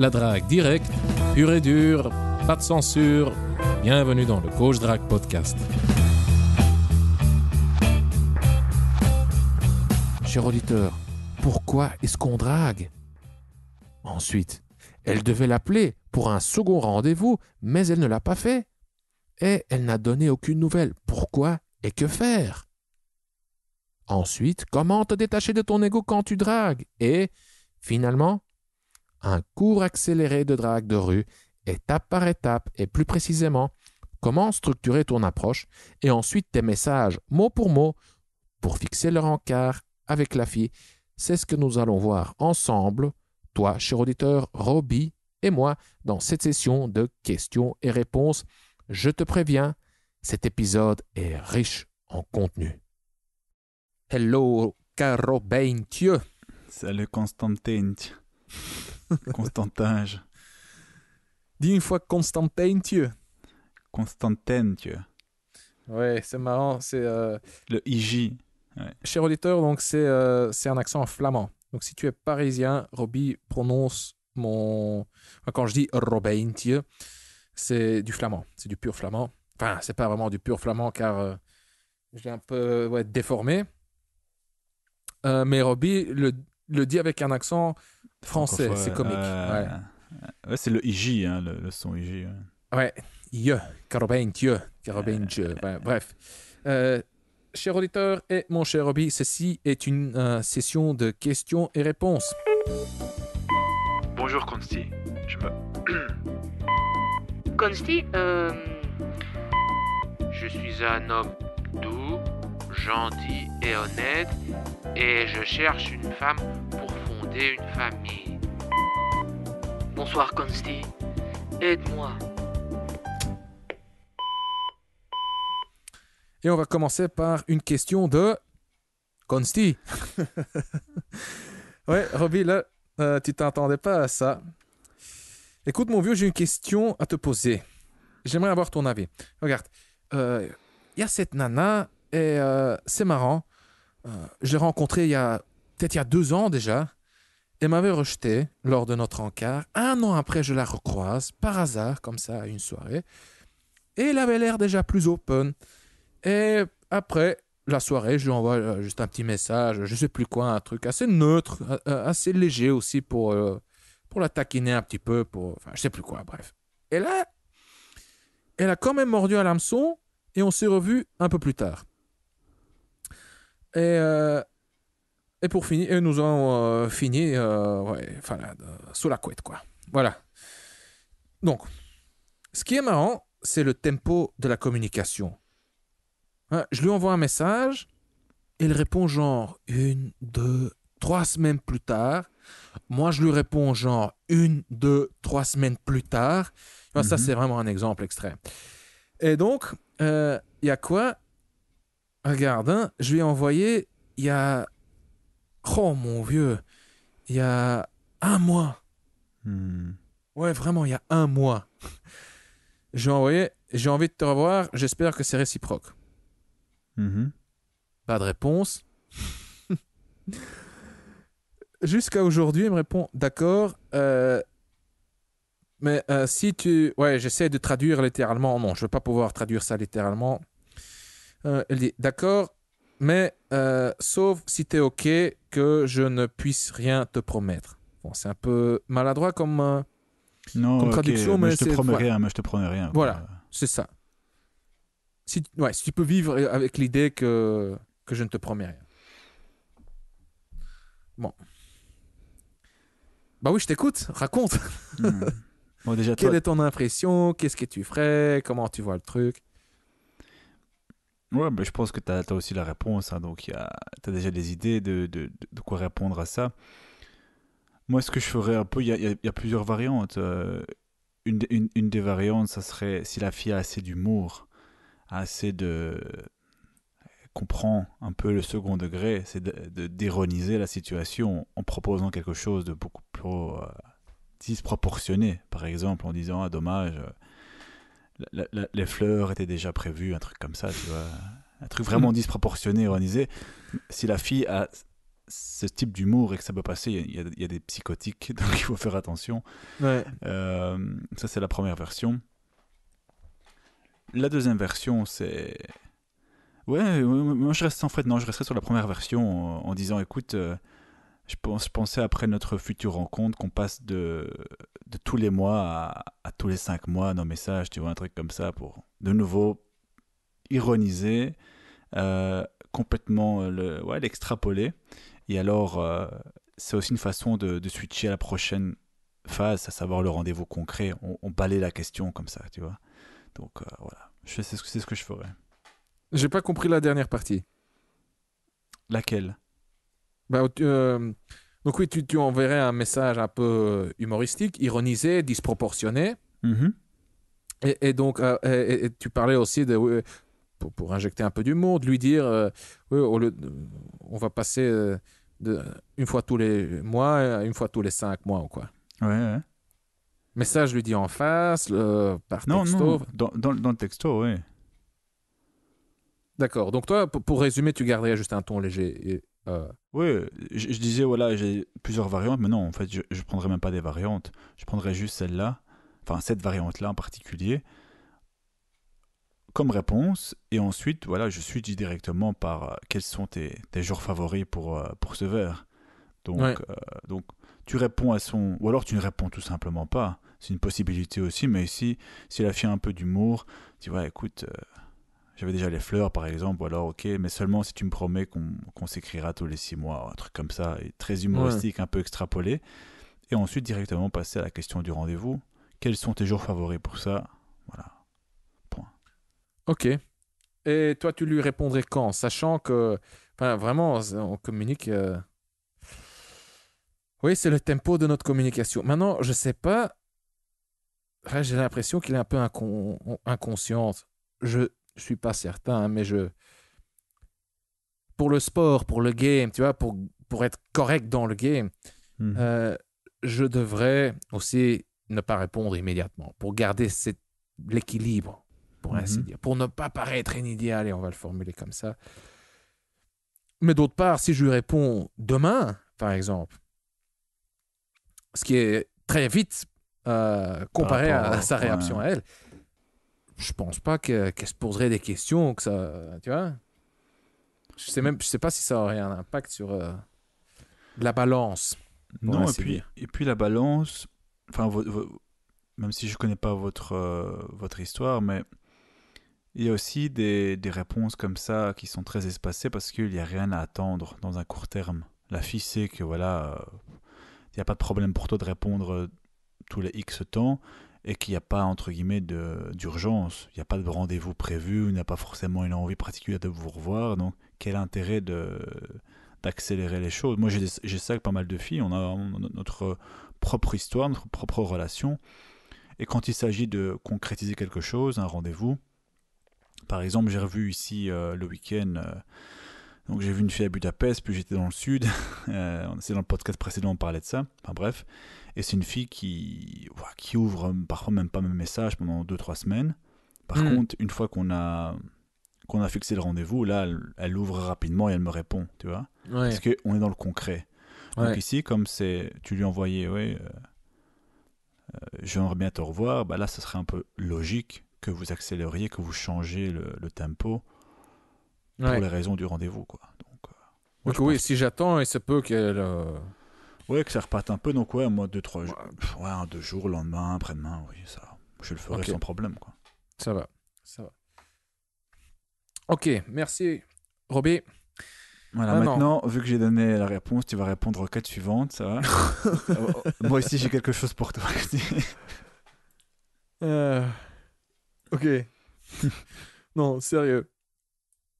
la drague directe, pure et dure, pas de censure. Bienvenue dans le Coach Drag Podcast. Cher auditeur, pourquoi est-ce qu'on drague Ensuite, elle devait l'appeler pour un second rendez-vous, mais elle ne l'a pas fait. Et elle n'a donné aucune nouvelle. Pourquoi et que faire Ensuite, comment te détacher de ton ego quand tu dragues Et, finalement, un cours accéléré de drague de rue, étape par étape et plus précisément comment structurer ton approche et ensuite tes messages mot pour mot pour fixer le encart avec la fille. C'est ce que nous allons voir ensemble, toi, cher auditeur, Roby et moi, dans cette session de questions et réponses. Je te préviens, cet épisode est riche en contenu. Hello, caro Salut, Constantin Constantinge. Dis une fois Constantin Thieu. Constantine, Ouais, c'est marrant. C'est euh, le IJ. Cher auditeur, donc euh, c'est un accent flamand. Donc si tu es parisien, Roby prononce mon. quand je dis Robin c'est du flamand. C'est du pur flamand. Enfin, c'est pas vraiment du pur flamand car euh, je l'ai un peu ouais, déformé. mais Roby le, le, dit avec un accent Français, c'est comique. Euh, ouais. ouais c'est le IJ, hein, le, son IJ. Ouais, Dieu, IE, Dieu, bref. Euh, cher auditeur et mon cher Roby, ceci est une euh, session de questions et réponses. Bonjour Consti, je Consti, je suis un homme doux, gentil et honnête, et je cherche une femme une famille. Bonsoir Consti, aide-moi. Et on va commencer par une question de Consti. ouais, Roby, là, euh, tu t'attendais pas à ça. Écoute, mon vieux, j'ai une question à te poser. J'aimerais avoir ton avis. Regarde, il euh, y a cette nana et euh, c'est marrant. je l'ai il y a peut-être il y a deux ans déjà. Elle m'avait rejeté lors de notre encart. Un an après, je la recroise, par hasard, comme ça, à une soirée. Et elle avait l'air déjà plus open. Et après la soirée, je lui envoie euh, juste un petit message, je sais plus quoi, un truc assez neutre, euh, euh, assez léger aussi pour, pour la taquiner un petit peu, pour, enfin, je sais plus quoi, bref. Et là, elle a quand même mordu à l'hameçon et on s'est revu un peu plus tard. Et euh, et pour finir, nous avons euh, fini euh, ouais, euh, sous la couette, quoi. Voilà. Donc, ce qui est marrant, c'est le tempo de la communication. Hein, je lui envoie un message, il répond genre une, deux, trois semaines plus tard. Moi, je lui réponds genre une, deux, trois semaines plus tard. Ça, mhm. c'est vraiment un exemple extrême. Et donc, il y a quoi Regarde, hein, je lui ai envoyé il y a Oh mon vieux, il y a un mois. Hmm. Ouais, vraiment, il y a un mois. j'ai envoyé, j'ai envie de te revoir, j'espère que c'est réciproque. Mm-hmm. Pas de réponse. Jusqu'à aujourd'hui, il me répond D'accord, euh, mais euh, si tu. Ouais, j'essaie de traduire littéralement. Non, je ne vais pas pouvoir traduire ça littéralement. Euh, elle dit D'accord, mais euh, sauf si tu es OK que je ne puisse rien te promettre. Bon, c'est un peu maladroit comme, euh, non, mais, je te promets rien, mais je te promets rien. Voilà, c'est ça. Si, tu peux vivre avec l'idée que, que je ne te promets rien. Bon. Bah oui, je t'écoute, raconte. Hmm. déjà, Quelle est ton impression Qu'est-ce que tu ferais Comment tu vois le truc Ouais, ben, je pense que tu as, aussi la réponse. Hein, donc, tu as déjà des idées de, de, de, quoi répondre à ça. Moi, ce que je ferais un peu, il y a, plusieurs variantes. Euh, une, une, une, des variantes, ça serait si la fille a assez d'humour, assez de. comprend un peu le second degré, c'est d'ironiser la situation en proposant quelque chose de beaucoup plus euh, disproportionné. Par exemple, en disant Ah, dommage. Euh, les fleurs étaient déjà prévues, un truc comme ça, tu vois. Un truc vraiment disproportionné, organisé. Si la fille a ce type d'humour et que ça peut passer, il y, a, des psychotiques, donc il faut faire attention. Ouais. Euh, ça, c'est la première version. La deuxième version, c'est... Ouais, moi je reste sans fait, Non, je resterai sur la première version en, disant, écoute, euh, je, pensais après notre future rencontre qu'on passe de, de, tous les mois à, tous les cinq mois nos messages, tu vois, un truc comme ça pour de nouveau ironiser, euh, complètement euh, le, ouais, l'extrapoler. Et alors, euh, c'est aussi une façon de, switcher à la prochaine phase, à savoir le rendez-vous concret. On, on balaye la question comme ça, tu vois. Donc voilà, c'est ce, ce que je ferais. J'ai pas compris la dernière partie. Laquelle bah, euh, donc oui, tu, tu, enverrais un message un peu euh, humoristique, ironisé, disproportionné. Mm-hmm. et, et, donc, euh, tu parlais aussi de... pour, injecter un peu d'humour, de lui dire, oui, on va passer de, une fois tous les mois à une fois tous les cinq mois ou quoi. Ouais, Mais ça, je lui dis en face, par texto. dans, dans, le texto, oui. D'accord. Donc toi, pour résumer, tu garderais juste un ton léger euh, oui, je, disais, voilà, j'ai plusieurs variantes, mais non, en fait, je ne prendrais même pas des variantes. Je prendrais juste celle-là, enfin, cette variante-là en particulier, comme réponse. Et ensuite, voilà, je suis dit directement par euh, quels sont tes, jours favoris pour, euh, pour ce verre. Donc, donc, tu réponds à son. Ou alors, tu ne réponds tout simplement pas. C'est une possibilité aussi, mais si, si la fille a un peu d'humour, tu vois, écoute. J'avais déjà les fleurs, par exemple, ou alors, ok, mais seulement si tu me promets qu'on s'écrira tous les six mois, un truc comme ça, très humoristique, un peu extrapolé. Et ensuite, directement passer à la question du rendez-vous. Quels sont tes jours favoris pour ça Voilà. Point. Ok. Et toi, tu lui répondrais quand Sachant que, enfin, vraiment, on communique. Euh, oui, c'est le tempo de notre communication. Maintenant, je sais pas. J'ai l'impression qu'il est un peu inconscient. Je je suis pas certain, hein, mais je. Pour le sport, pour le game, tu vois, pour, pour être correct dans le game, hmm. euh, je devrais aussi ne pas répondre immédiatement pour garder l'équilibre, pour ainsi hmm. dire, pour ne pas paraître inidéal, et on va le formuler comme ça. Mais d'autre part, si je lui réponds demain, par exemple, ce qui est très vite euh, comparé à, sa réaction à elle, je pense pas qu'elle se poserait des questions, que ça, tu vois. Je sais même, je sais pas si ça aurait un impact sur euh, la balance. Non, et puis, et puis la balance, enfin, même si je connais pas votre, euh, votre histoire, mais il y a aussi des, des, réponses comme ça qui sont très espacées parce qu'il n'y a rien à attendre dans un court terme. La fille sait que voilà, euh, il n'y a pas de problème pour toi de répondre tous les X temps et qu'il n'y a pas, entre guillemets, de d'urgence, il n'y a pas de rendez-vous prévu, il n'y a pas forcément une envie particulière de vous revoir, donc quel intérêt de d'accélérer les choses Moi, j'ai ça avec pas mal de filles, on a, notre propre histoire, notre propre relation, et quand il s'agit de concrétiser quelque chose, un rendez-vous, par exemple, j'ai revu ici euh, le week-end... Euh, donc j'ai vu une fille à Budapest, puis j'étais dans le sud. Euh, c'est dans le podcast précédent, on parlait de ça. Enfin bref. Et c'est une fille qui, qui ouvre euh, parfois même pas mes messages pendant 2-3 semaines. Par hmm. contre, une fois qu'on a, qu'on a fixé le rendez-vous, là, elle, ouvre rapidement et elle me répond, tu vois. parce Parce qu'on est dans le concret. Donc ici, comme c'est, tu lui envoyais, oui euh, euh, j'aimerais bien te revoir, bah là, ce serait un peu logique que vous accélériez, que vous changez le, tempo pour les raisons du rendez-vous, quoi donc, oui, si j'attends, il se peut qu'elle... Oui, que ça reparte un peu. Donc, ouais, moi, deux, trois jours. Ouais, deux jours, lendemain, après-demain, oui, ça. Je le ferai sans problème, quoi. Ça va. Ça va. Ok, merci, Robbie. Voilà, ah, maintenant, vu que j'ai donné la réponse, tu vas répondre aux quatre suivantes, ça va euh, Moi aussi, j'ai quelque chose pour toi. Euh, ok. non, sérieux.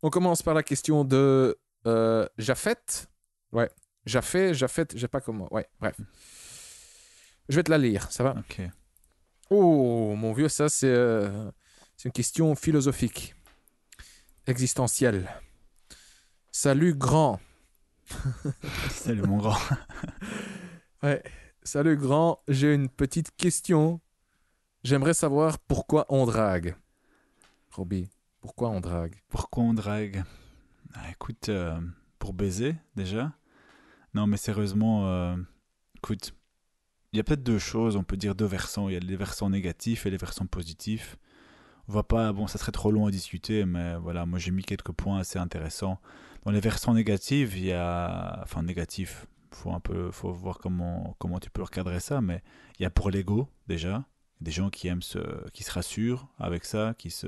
On commence par la question de euh, Ouais. J'affaite, j'affaite, j'ai pas comment. Ouais, bref. Je vais te la lire, ça va Ok. Oh, mon vieux, ça, c'est euh, une question philosophique, existentielle. Salut, grand. Salut, mon grand. ouais. Salut, grand. J'ai une petite question. J'aimerais savoir pourquoi on drague. Roby, pourquoi on drague Pourquoi on drague ah, écoute, euh, pour baiser déjà. Non, mais sérieusement, euh, écoute, il y a peut-être deux choses, on peut dire deux versants. Il y a les versants négatifs et les versants positifs. On va pas, bon, ça serait trop long à discuter, mais voilà, moi j'ai mis quelques points assez intéressants. Dans les versants négatifs, il y a, enfin négatifs, faut un peu, faut voir comment comment tu peux recadrer ça, mais il y a pour l'ego déjà des gens qui aiment se, qui se rassurent avec ça, qui, se,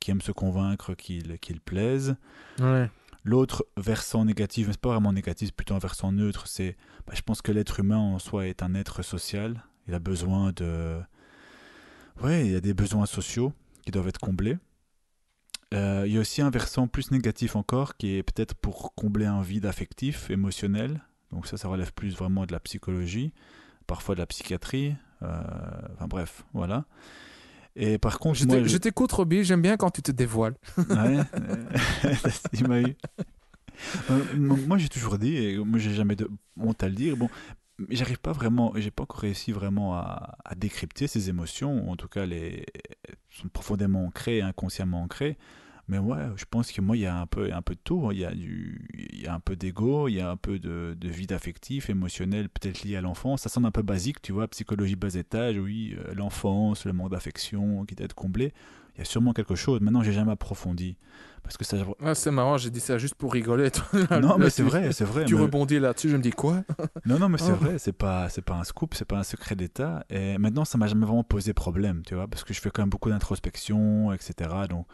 qui aiment se convaincre qu'ils qu'il plaisent. L'autre versant négatif, mais n'est pas vraiment négatif, c'est plutôt un versant neutre, c'est bah, je pense que l'être humain en soi est un être social. Il a besoin de. Ouais, il y a des besoins sociaux qui doivent être comblés. Euh, il y a aussi un versant plus négatif encore qui est peut-être pour combler un vide affectif, émotionnel. Donc ça, ça relève plus vraiment de la psychologie, parfois de la psychiatrie, euh, enfin bref, voilà. Et par contre, je, moi, je... bien t'écoute, Roby, j'aime bien quand tu te dévoiles. Ouais, euh, m'a eu. moi, j'ai toujours dit, et moi, j'ai jamais de honte à le dire. Bon, j'arrive pas vraiment, j'ai pas encore réussi vraiment à, décrypter ces émotions, en tout cas, les sont profondément ancrées, inconsciemment ancrées. Mais ouais, je pense que moi, il y a un peu, un peu de tout. Hein. Il y a, du, il y a un peu d'ego, il y a un peu de, de vide affectif, émotionnel, peut-être lié à l'enfance. Ça semble un peu basique, tu vois, psychologie bas étage, oui, euh, l'enfance, le manque d'affection qui doit être comblé. Il y a sûrement quelque chose. Maintenant, j'ai jamais approfondi. Parce que ça. Ah, c'est marrant, j'ai dit ça juste pour rigoler. non, mais c'est vrai, c'est vrai. Tu rebondis là-dessus, je me dis quoi Non, non, mais c'est ah. vrai, c'est pas, c'est pas un scoop, c'est pas un secret d'État. Et maintenant, ça m'a jamais vraiment posé problème, tu vois, parce que je fais quand même beaucoup d'introspection, etc. Donc,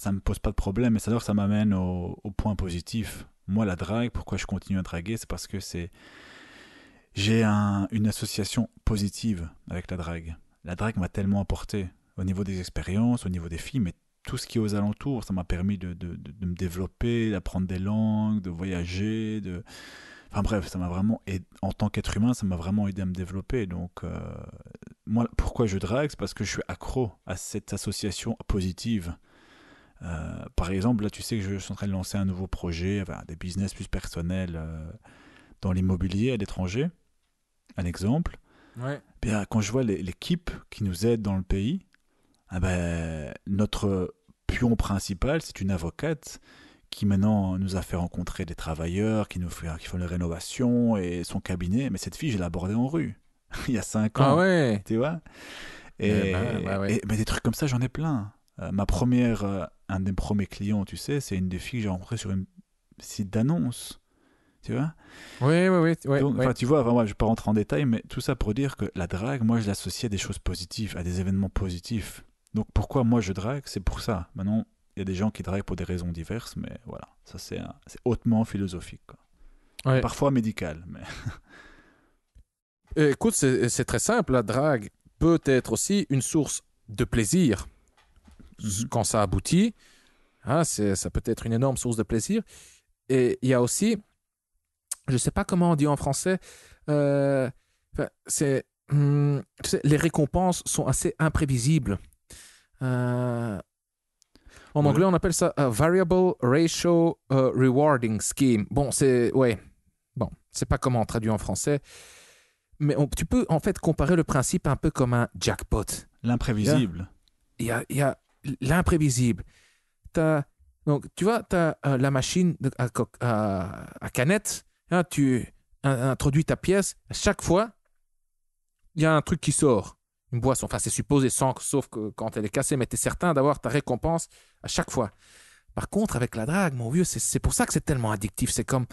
ça me pose pas de problème, et ça m'amène au, point positif. Moi, la drague, pourquoi je continue à draguer, c'est parce que c'est j'ai un, une association positive avec la drague. La drague m'a tellement apporté au niveau des expériences, au niveau des filles, mais tout ce qui est aux alentours, ça m'a permis de, de, de, me développer, d'apprendre des langues, de voyager, de... Enfin bref, ça m'a vraiment en tant qu'être humain, ça m'a vraiment aidé à me développer. Donc euh, moi, pourquoi je drague, c'est parce que je suis accro à cette association positive euh, par exemple, là, tu sais que je, suis en train de lancer un nouveau projet, des business plus personnels euh, dans l'immobilier à l'étranger, un exemple. Ouais. Eh bien, quand je vois l'équipe qui nous aide dans le pays, eh ben, notre pion principal, c'est une avocate qui maintenant nous a fait rencontrer des travailleurs, qui nous qui font les rénovations et son cabinet. Mais cette fille, je l'ai abordée en rue il y a 5 ah ans. ouais. Tu vois eh ben, et, mais des trucs comme ça, j'en ai plein. Euh, ma première un des premiers clients, tu sais, c'est une des filles que j'ai rencontrées sur une site d'annonce. Tu vois Oui, oui, oui. Ouais, Tu vois, enfin, moi, je ne vais pas rentrer en détail, mais tout ça pour dire que la drague, moi, je l'associe à des choses positives, à des événements positifs. Donc pourquoi moi je drague C'est pour ça. Maintenant, il y a des gens qui draguent pour des raisons diverses, mais voilà, ça c'est hautement philosophique. Parfois médical, mais. Écoute, c'est très simple. La drague peut être aussi une source de plaisir Mhm. quand ça aboutit. Hein, c'est, ça peut être une énorme source de plaisir. Et il y a aussi, je ne sais pas comment on dit en français, euh, c'est, hmm, les récompenses sont assez imprévisibles. Euh, en anglais, on appelle ça variable ratio euh, rewarding scheme. Bon, c'est ouais. Bon, c'est pas comment on traduit en français, mais tu peux en fait comparer le principe un peu comme un jackpot. L'imprévisible. Il il y a, l'imprévisible. Donc, tu vois, tu as euh, la machine à, à, canette, hein, tu introduis ta pièce, à chaque fois, il y a un truc qui sort, une boisson. Enfin, c'est supposé, sans, sauf que quand elle est cassée, mais tu es certain d'avoir ta récompense à chaque fois. Par contre, avec la drague, mon vieux, c'est pour ça que c'est tellement addictif. C'est comme,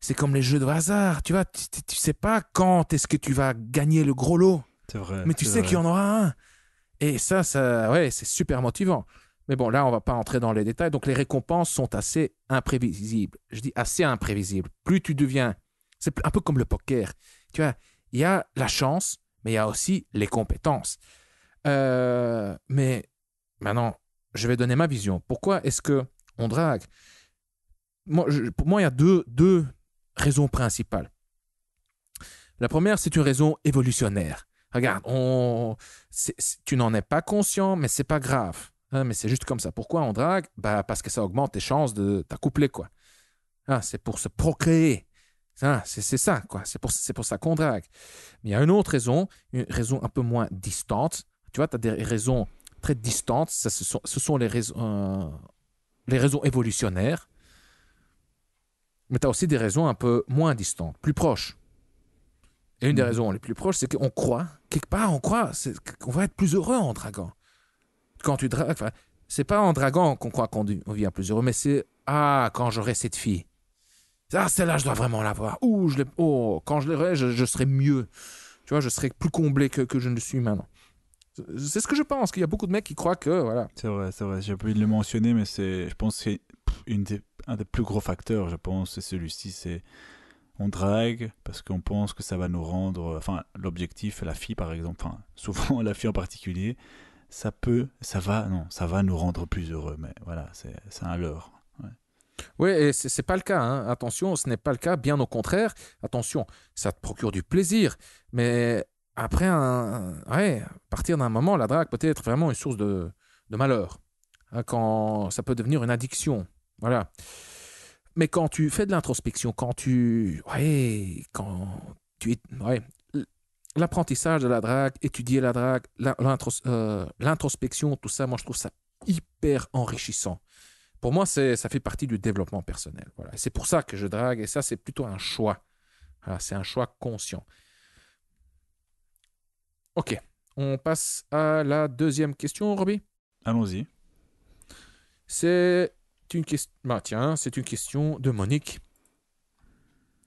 c'est comme les jeux de hasard. Tu vois, tu, sais pas quand est-ce que tu vas gagner le gros lot. Vrai, mais tu sais qu'il y en aura un. Et ça, ça ouais, c'est super motivant. Mais bon, là, on va pas entrer dans les détails. Donc, les récompenses sont assez imprévisibles. Je dis assez imprévisibles. Plus tu deviens, c'est un peu comme le poker. Tu vois, il y a la chance, mais il y a aussi les compétences. Euh, mais maintenant, je vais donner ma vision. Pourquoi est-ce que on drague moi, Pour moi, il y a deux, deux raisons principales. La première, c'est une raison évolutionnaire. Regarde, on, tu n'en es pas conscient, mais c'est pas grave. Hein, mais c'est juste comme ça. Pourquoi on drague bah, Parce que ça augmente tes chances de t'accoupler, quoi. Hein, c'est pour se procréer. Hein, c'est ça, quoi. C'est pour, pour ça qu'on drague. Mais il y a une autre raison, une raison un peu moins distante. Tu vois, tu as des raisons très distantes. Ça, ce, sont, les raisons, euh, les raisons évolutionnaires. Mais tu as aussi des raisons un peu moins distantes, plus proches. Et une des mhm. raisons les plus proches, c'est qu'on croit, quelque part, on croit qu'on va être plus heureux en draguant. Quand tu c'est pas en draguant qu'on croit qu'on devient plus heureux, mais c'est Ah, quand j'aurai cette fille. Ah, celle-là, je dois vraiment l'avoir. je oh, quand je l'aurai, je, serai mieux. Tu vois, je serai plus comblé que, que je ne le suis maintenant. C'est ce que je pense, qu'il y a beaucoup de mecs qui croient que. voilà. C'est vrai, c'est vrai. J'ai pas envie de le mentionner, mais c'est, je pense que c'est un des plus gros facteurs, je pense. C'est celui-ci, c'est on drague parce qu'on pense que ça va nous rendre, euh, enfin l'objectif, la fille par exemple, enfin souvent la fille en particulier, ça peut, ça va, non, ça va nous rendre plus heureux, mais voilà, c'est un leurre. Oui, et ce n'est pas le cas. Hein. Attention, ce n'est pas le cas. Bien au contraire, attention, ça te procure du plaisir. Mais après, un, partir d'un moment, la drague peut être vraiment une source de, malheur. Hein, quand ça peut devenir une addiction. Voilà. Mais quand tu fais de l'introspection, quand tu. Ouais, quand tu l'apprentissage de la drague, étudier la drague, euh, l'introspection, tout ça, moi je trouve ça hyper enrichissant. Pour moi, ça fait partie du développement personnel. Voilà. C'est pour ça que je drague, et ça, c'est plutôt un choix. Ah, c'est un choix conscient. Ok, on passe à la deuxième question, Roby. Allons-y. C'est une question. Bah, c'est une question de Monique.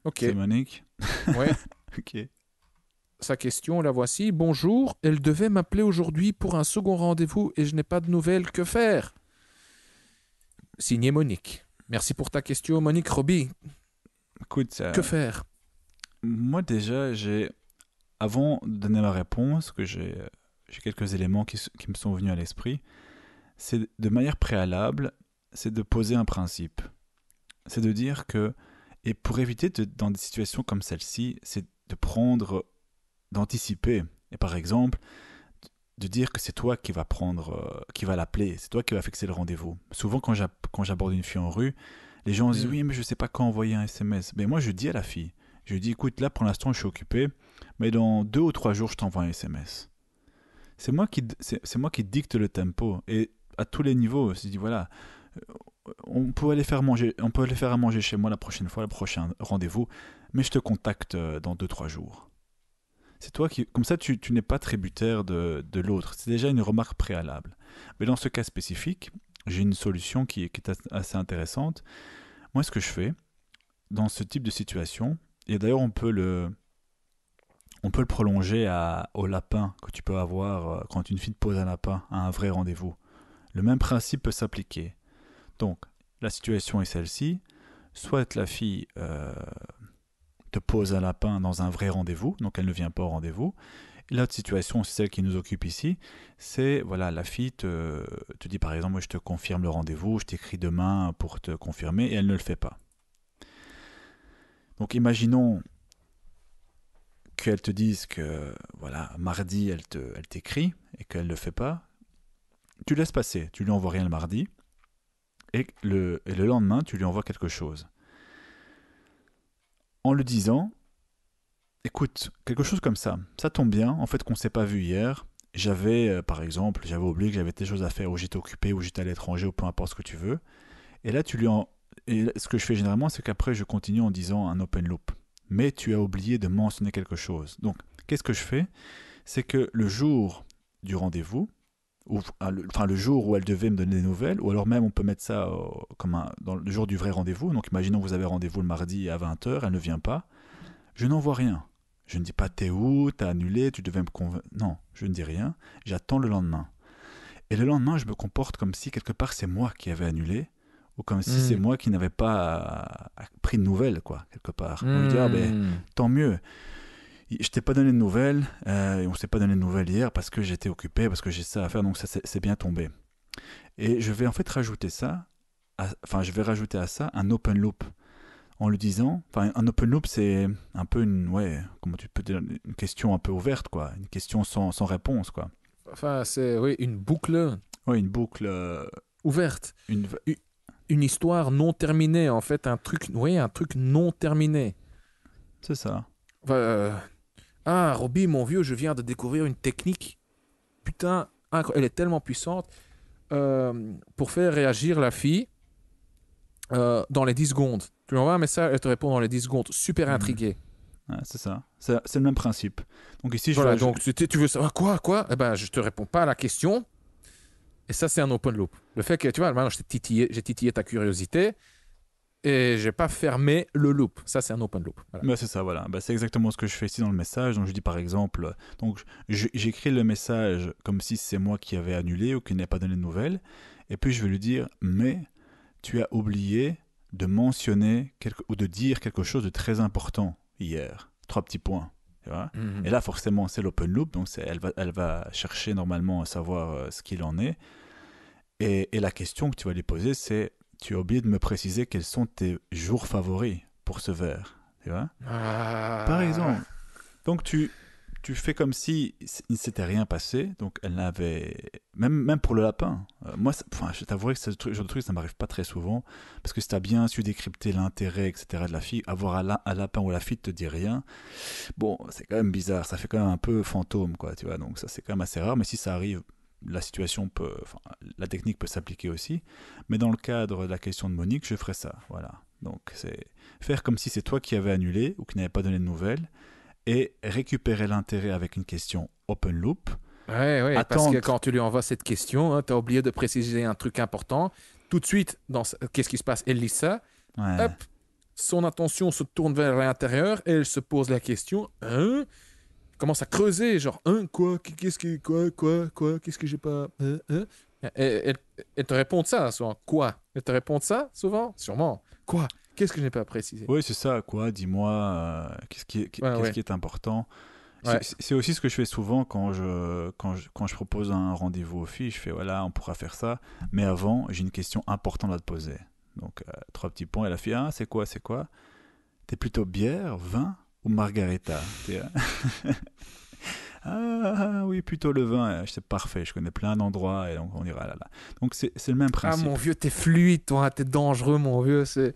Ok. C'est Monique Ouais. ok. Sa question, la voici. Bonjour, elle devait m'appeler aujourd'hui pour un second rendez-vous et je n'ai pas de nouvelles. Que faire Signé Monique. Merci pour ta question, Monique Roby. Euh, que faire Moi, déjà, j'ai. Avant de donner ma réponse, que j'ai euh, quelques éléments qui me sont venus à l'esprit, c'est de manière préalable c'est de poser un principe. C'est de dire que, et pour éviter dans des situations comme celle-ci, c'est de prendre, d'anticiper. Et par exemple, de dire que c'est toi qui va prendre, euh, qui va l'appeler, c'est toi qui va fixer le rendez-vous. Souvent, quand j'aborde une fille en rue, les gens disent mm. oui, mais je sais pas quand envoyer un SMS. Mais moi, je dis à la fille, je dis écoute, là pour l'instant, je suis occupé, mais dans deux ou trois jours, je t'envoie un SMS. C'est moi qui, c'est moi qui dicte le tempo et à tous les niveaux. Je dis voilà, on peut aller faire manger, on peut faire à manger chez moi la prochaine fois, le prochain rendez-vous, mais je te contacte euh, dans 2-3 jours. C'est toi qui, comme ça, tu, n'es pas tributaire de, l'autre. C'est déjà une remarque préalable. Mais dans ce cas spécifique, j'ai une solution qui, est assez intéressante. Moi, ce que je fais dans ce type de situation, et d'ailleurs, on peut le, on peut le prolonger au lapin que tu peux avoir euh, quand une fille te pose un lapin à un vrai rendez-vous. Le même principe peut s'appliquer. Donc, la situation est celle-ci. Soit la fille euh, te pose un lapin dans un vrai rendez-vous, donc elle ne vient pas au rendez-vous. L'autre situation, c'est celle qui nous occupe ici, c'est, voilà, la fille te, dit par exemple, je te confirme le rendez-vous, je t'écris demain pour te confirmer, et elle ne le fait pas. Donc imaginons qu'elle te dise que, voilà, mardi, elle, elle t'écrit, et qu'elle ne le fait pas. Tu laisses passer, tu lui envoies rien le mardi, et le, lendemain, tu lui envoies quelque chose. En le disant, écoute, quelque chose comme ça, ça tombe bien, en fait qu'on ne s'est pas vu hier, j'avais, euh, par exemple, j'avais oublié que j'avais des choses à faire, ou j'étais occupé, ou j'étais à l'étranger, ou peu importe ce que tu veux. Et là, tu lui en... Et ce que je fais généralement, c'est qu'après, je continue en disant un open loop. Mais tu as oublié de mentionner quelque chose. Donc, qu'est-ce que je fais C'est que le jour du rendez-vous, enfin le jour où elle devait me donner des nouvelles, ou alors même on peut mettre ça euh, comme un, dans le jour du vrai rendez-vous. Donc imaginons vous avez rendez-vous le mardi à 20h, elle ne vient pas, je n'en vois rien. Je ne dis pas t'es où, t'as annulé, tu devais me convaincre. Non, je ne dis rien, j'attends le lendemain. Et le lendemain, je me comporte comme si quelque part c'est moi qui avais annulé, ou comme si c'est hmm. moi qui n'avais pas euh, pris de nouvelles, quoi, quelque part. On me dit, ah, ben, hmm. tant mieux. Je t'ai pas donné de nouvelles, euh, et on s'est pas donné de nouvelles hier parce que j'étais occupé, parce que j'ai ça à faire, donc ça c'est bien tombé. Et je vais en fait rajouter ça, à, enfin je vais rajouter à ça un open loop en le disant, enfin un open loop c'est un peu une, ouais, comment tu peux dire, une question un peu ouverte quoi, une question sans, sans réponse quoi. Enfin c'est, oui, une boucle. Oui, une boucle. Euh, ouverte. Une... une histoire non terminée en fait, un truc, oui, un truc non terminé. C'est ça. Enfin, euh, ah, Roby, mon vieux, je viens de découvrir une technique. Putain, elle est tellement puissante. Euh, pour faire réagir la fille euh, dans les 10 secondes. Tu lui envoies un message, elle te répond dans les 10 secondes. Super mhm. intrigué. c'est ça. C'est le même principe. Donc ici, je voilà, donc tu, veux savoir quoi, quoi Eh ben, je te réponds pas à la question. Et ça, c'est un open loop. Le fait que, tu vois, maintenant, j'ai titillé, ta curiosité et j'ai pas fermé le loop. Ça, c'est un open loop. Mais bah, c'est ça, voilà. Bah, c'est exactement ce que je fais ici dans le message. Donc, je dis par exemple, donc j'écris le message comme si c'est moi qui avais annulé ou qui n'ai pas donné de nouvelles, et puis je vais lui dire, mais tu as oublié de mentionner ou de dire quelque chose de très important hier. Trois petits points. Mhm. Et là, forcément, c'est l'open loop, donc elle va, elle va chercher normalement à savoir euh, ce qu'il en est. Et, et la question que tu vas lui poser, c'est tu as oublié de me préciser quels sont tes jours favoris pour ce verre. Tu vois ah. Par exemple. Donc tu, tu fais comme si il ne s'était rien passé. Donc elle n'avait. Même, même pour le lapin. Euh, moi, enfin, je t'avouerai que ce truc, genre de truc, ça m'arrive pas très souvent. Parce que si tu as bien su décrypter l'intérêt, etc., de la fille, avoir un, lapin ou la fille te dit rien, bon, c'est quand même bizarre. Ça fait quand même un peu fantôme, quoi. Tu vois Donc ça, c'est quand même assez rare. Mais si ça arrive, la situation peut, la technique peut s'appliquer aussi, mais dans le cadre de la question de Monique, je ferai ça. Voilà. Donc c'est faire comme si c'est toi qui avais annulé ou qui n'avais pas donné de nouvelles et récupérer l'intérêt avec une question open loop. Ouais, parce que quand tu lui envoies cette question, hein, tu as oublié de préciser un truc important. Tout de suite, dans qu'est-ce qui se passe Elle lit ça. son attention se tourne vers l'intérieur et elle se pose la question. Hein, commence à creuser, genre, un hein, quoi, qu'est-ce que, quoi, quoi, quoi, qu'est-ce que j'ai pas, hein, hein. Elle, te répond ça souvent, quoi Elle te répond ça souvent Sûrement. Quoi Qu'est-ce que je n'ai pas précisé Oui, c'est ça, quoi, dis-moi, euh, qu'est-ce qui, qui, est important C'est aussi ce que je fais souvent quand je, quand je, propose un rendez-vous aux filles. Je fais voilà, on pourra faire ça. Mais avant, j'ai une question importante à te poser. Donc, euh, trois petits points. Et la fille, ah, c'est quoi C'est quoi T'es plutôt bière, vin ou margarita. ah oui, plutôt le vin, euh, c'est parfait, je connais plein d'endroits et donc on ira là-là. Donc c'est le même ah, principe. Ah mon vieux, t'es fluide, toi, hein, t'es dangereux, mon vieux, c'est.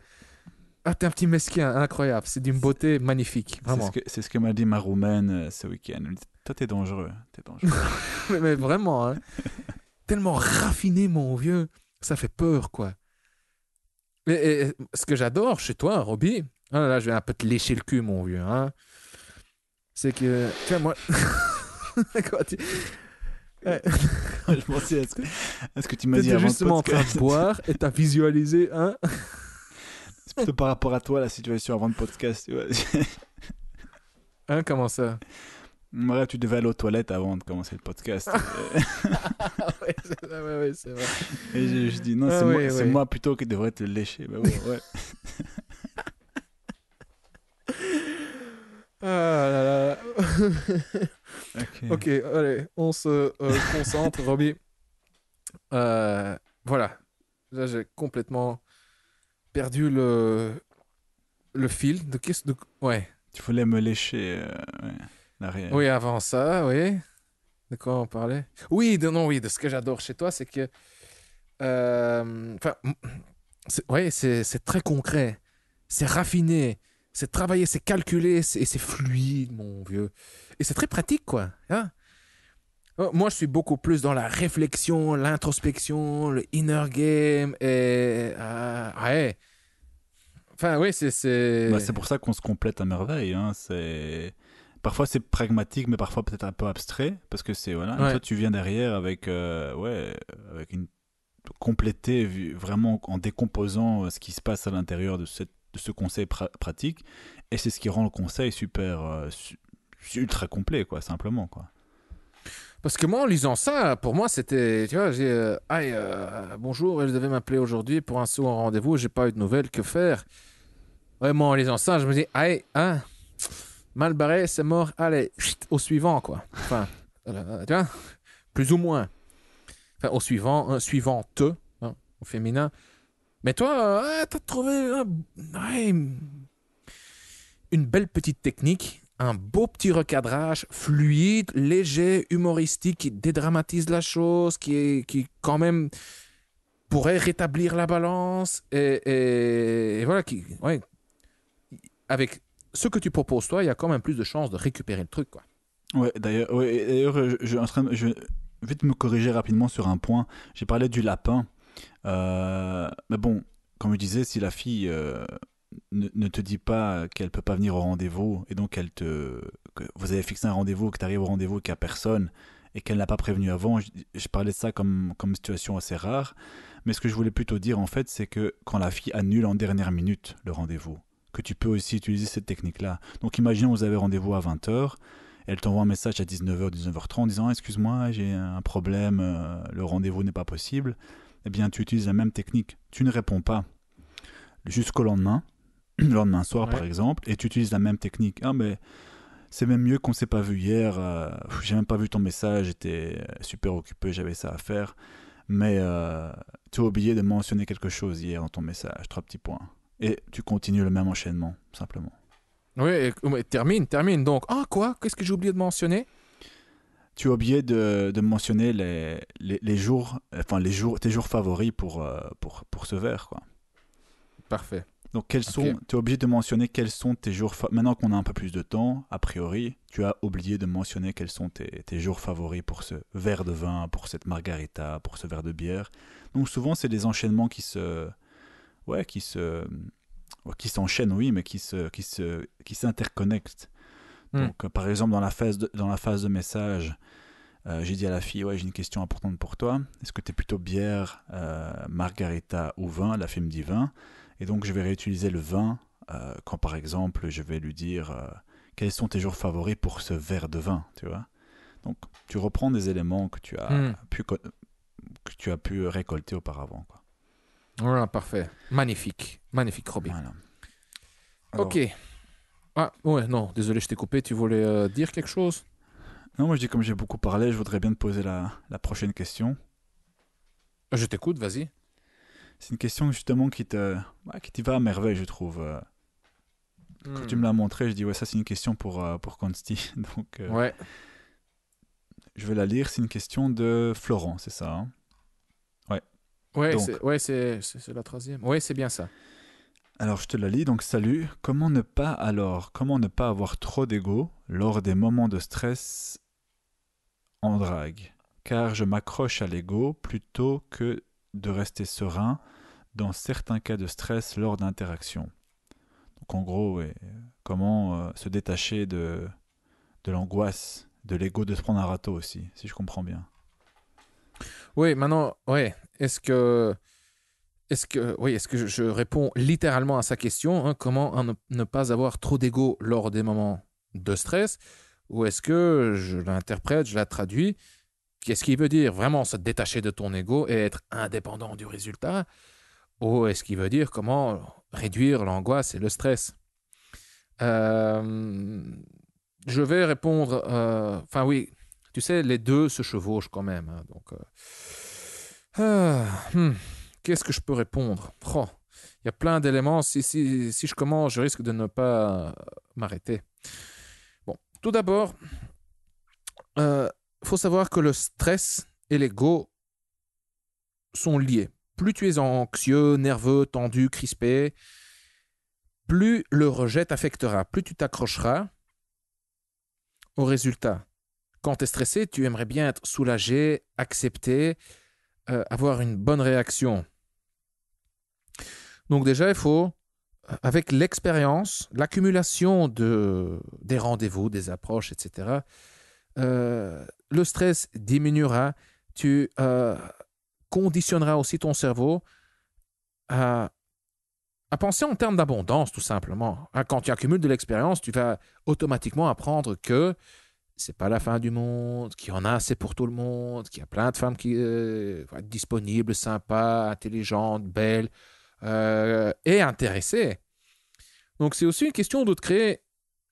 Ah, t'es un petit mesquin, incroyable, c'est d'une beauté magnifique, vraiment. C'est ce que, m'a dit ma roumaine euh, ce week-end. Toi, t'es dangereux, t'es dangereux. mais, vraiment, hein. tellement raffiné, mon vieux, ça fait peur, quoi. Et, ce que j'adore chez toi, Robbie. Ah là je vais un peu te lécher le cul, mon vieux. Hein. C'est que. Tiens, moi. tu... je pensais est-ce que, tu m'as dit avant justement en train de boire et t'as visualisé, hein C'est plutôt par rapport à toi, la situation avant le podcast, tu vois. hein, comment ça tu devais aller aux toilettes avant de commencer le podcast. ouais, c'est vrai. Et je, dis, non, c'est ah, moi, plutôt qui devrais te lécher. Bah, ouais. Ah là là. ok, allez, on se euh, concentre, Robbie. Euh, voilà. Là, j'ai complètement perdu le, le fil. De quest Ouais. Tu voulais me lécher l'arrière. Euh, oui, avant ça, oui. De quoi on parlait Oui, de, non, oui, de ce que j'adore chez toi, c'est que. Enfin, c'est, c'est très concret. C'est raffiné c'est travailler c'est calculer et c'est fluide, mon vieux. Et c'est très pratique, quoi. Hein? Oh, moi, je suis beaucoup plus dans la réflexion, l'introspection, le inner game. Et, euh, ah, ouais. Enfin, oui, c'est. Bah, c'est... pour ça qu'on se complète à merveille. Hein. C'est... Parfois, c'est pragmatique, mais parfois peut-être un peu abstrait. Parce que c'est. Voilà. Toi, tu viens derrière avec. Euh, ouais. Avec une. complété, vraiment en décomposant euh, ce qui se passe à l'intérieur de cette de ce conseil pratique. Et c'est ce qui rend le conseil super, euh, ultra complet, quoi, simplement, quoi. Parce que moi, en lisant ça, pour moi, c'était, tu vois, j'ai, euh, euh bonjour, je devais m'appeler aujourd'hui pour un second rendez-vous, j'ai pas eu de nouvelles, que faire Ouais, moi, en lisant ça, je me dis, aïe, hein, mal barré, c'est mort, allez, au suivant, quoi. Enfin, euh, tu vois, plus ou moins. Enfin, au suivant, un suivante, hein, au féminin. Mais toi, tu euh, ah, t'as trouvé une belle petite technique, un beau petit recadrage fluide, léger, humoristique, qui dédramatise la chose, qui, qui quand même pourrait rétablir la balance. Et, voilà, qui, ouais, avec ce que tu proposes, toi, il y a quand même plus de chances de récupérer le truc. Quoi. Ouais, d'ailleurs, ouais, d'ailleurs je, vais me corriger rapidement sur un point. J'ai parlé du lapin. Euh, mais bon, comme je disais, si la fille euh, ne, te dit pas qu'elle peut pas venir au rendez-vous, et donc elle te, que vous avez fixé un rendez-vous, que tu arrives au rendez-vous qu'il n'y a personne, et qu'elle n'a pas prévenu avant, je, parlais de ça comme, comme situation assez rare, mais ce que je voulais plutôt dire en fait, c'est que quand la fille annule en dernière minute le rendez-vous, que tu peux aussi utiliser cette technique-là. Donc imaginons vous avez rendez-vous à 20h, elle t'envoie un message à 19h, 19h30 en disant «Ah, excuse-moi, j'ai un problème, euh, le rendez-vous n'est pas possible eh bien, tu utilises la même technique. Tu ne réponds pas jusqu'au lendemain, le lendemain soir par exemple, et tu utilises la même technique. Ah, mais c'est même mieux qu'on ne s'est pas vu hier. Euh, j'ai même pas vu ton message, j'étais euh, super occupé, j'avais ça à faire. Mais euh, tu as oublié de mentionner quelque chose hier dans ton message, trois petits points. Et tu continues le même enchaînement, simplement. Oui, termine, termine. Donc, ah quoi Qu'est-ce que j'ai oublié de mentionner tu as oublié de, mentionner les, jours, enfin les jours, tes jours favoris pour, euh, pour, pour ce verre. Quoi. Parfait. Donc, quels sont, tu es obligé de mentionner quels sont tes jours. favoris. Maintenant qu'on a un peu plus de temps, a priori, tu as oublié de mentionner quels sont tes, jours favoris pour ce verre de vin, pour cette margarita, pour ce verre de bière. Donc, souvent, c'est des enchaînements qui se. Ouais, qui se. qui s'enchaînent, oui, mais qui se, qui se, qui s'interconnectent. Hmm. Euh, par exemple, dans la phase de, dans la phase de message, euh, j'ai dit à la fille, ouais, j'ai une question importante pour toi. Est-ce que tu es plutôt bière, euh, margarita ou vin La fille me dit vin. Et donc, je vais réutiliser le vin quand, par exemple, je vais lui dire, quels sont tes jours favoris pour ce verre de vin Tu vois Donc, tu reprends des éléments que tu as, hmm. pu, que tu as pu récolter auparavant. Voilà, parfait. Magnifique. Magnifique, Robin. ok. Ah ouais, non, désolé, je t'ai coupé, tu voulais euh, dire quelque chose Non, moi je dis comme j'ai beaucoup parlé, je voudrais bien te poser la, la prochaine question. Ah, je t'écoute, vas-y. C'est une question justement qui te bah, qui t'y va à merveille, je trouve. Euh. Quand tu me hmm. l'as montré, je dis ouais, ça c'est une question pour, euh, pour Consti. Donc, ouais. Je vais la lire, c'est une question de Florent, c'est ça hein? ouais Ouais. Ouais, c'est la troisième. Ouais, c'est bien ça. Alors je te la lis, donc salut. Comment ne pas alors, comment ne pas avoir trop d'ego lors des moments de stress en drague Car je m'accroche à l'ego plutôt que de rester serein dans certains cas de stress lors d'interactions. Donc en gros, comment euh, se détacher de, de l'angoisse, de l'ego de se prendre un râteau aussi, si je comprends bien. Oui, maintenant, ouais. Est-ce que est-ce que, oui, est-ce que je, réponds littéralement à sa question hein, Comment ne, pas avoir trop d'ego lors des moments de stress Ou est-ce que je l'interprète, je la traduis Qu'est-ce qu'il veut dire Vraiment se détacher de ton ego et être indépendant du résultat Ou est-ce qu'il veut dire comment réduire l'angoisse et le stress euh, Je vais répondre. Euh, enfin, oui, tu sais, les deux se chevauchent quand même. Hein, donc. Euh, ah, hmm. Qu'est-ce que je peux répondre oh, Il y a plein d'éléments. Si, je commence, je risque de ne pas euh, m'arrêter. Bon, tout d'abord, il euh, faut savoir que le stress et l'ego sont liés. Plus tu es anxieux, nerveux, tendu, crispé, plus le rejet t'affectera, plus tu t'accrocheras au résultat. Quand tu es stressé, tu aimerais bien être soulagé, accepté, euh, avoir une bonne réaction. Donc déjà, il faut, euh, avec l'expérience, l'accumulation de, des rendez-vous, des approches, etc., euh, le stress diminuera, tu euh, conditionneras aussi ton cerveau à, penser en termes d'abondance, tout simplement. Ah, quand tu accumules de l'expérience, tu vas automatiquement apprendre que c'est pas la fin du monde, qu'il y en a assez pour tout le monde, qu'il y a plein de femmes qui disponibles, sympas, intelligentes, belles, euh, et intéressé. Donc c'est aussi une question de créer,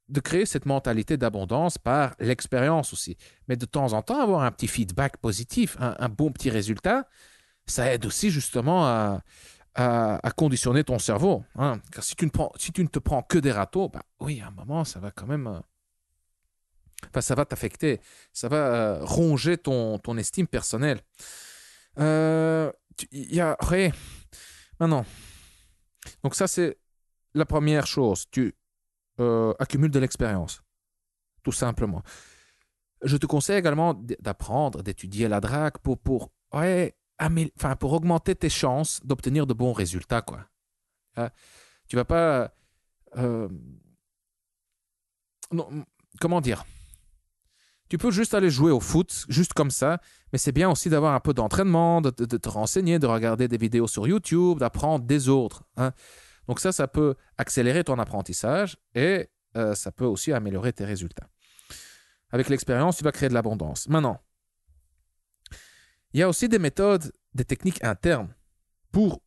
de créer cette mentalité d'abondance par l'expérience aussi. Mais de temps en temps, avoir un petit feedback positif, un, bon petit résultat, ça aide aussi justement à, à, conditionner ton cerveau. Hein. Car si tu, ne prends, si tu ne te prends que des râteaux, bah oui, à un moment, ça va quand même... Euh, enfin, ça va t'affecter, ça va euh, ronger ton, ton estime personnelle. Il y a non donc ça c'est la première chose. Tu euh, accumules de l'expérience, tout simplement. Je te conseille également d'apprendre, d'étudier la drague pour, pour, ouais, enfin, pour augmenter tes chances d'obtenir de bons résultats. Quoi. Ah, tu vas pas... Euh, comment dire tu peux juste aller jouer au foot, juste comme ça, mais c'est bien aussi d'avoir un peu d'entraînement, de, te renseigner, de regarder des vidéos sur YouTube, d'apprendre des autres. Hein. Donc ça, ça peut accélérer ton apprentissage et euh, ça peut aussi améliorer tes résultats. Avec l'expérience, tu vas créer de l'abondance. Maintenant, il y a aussi des méthodes, des techniques internes pour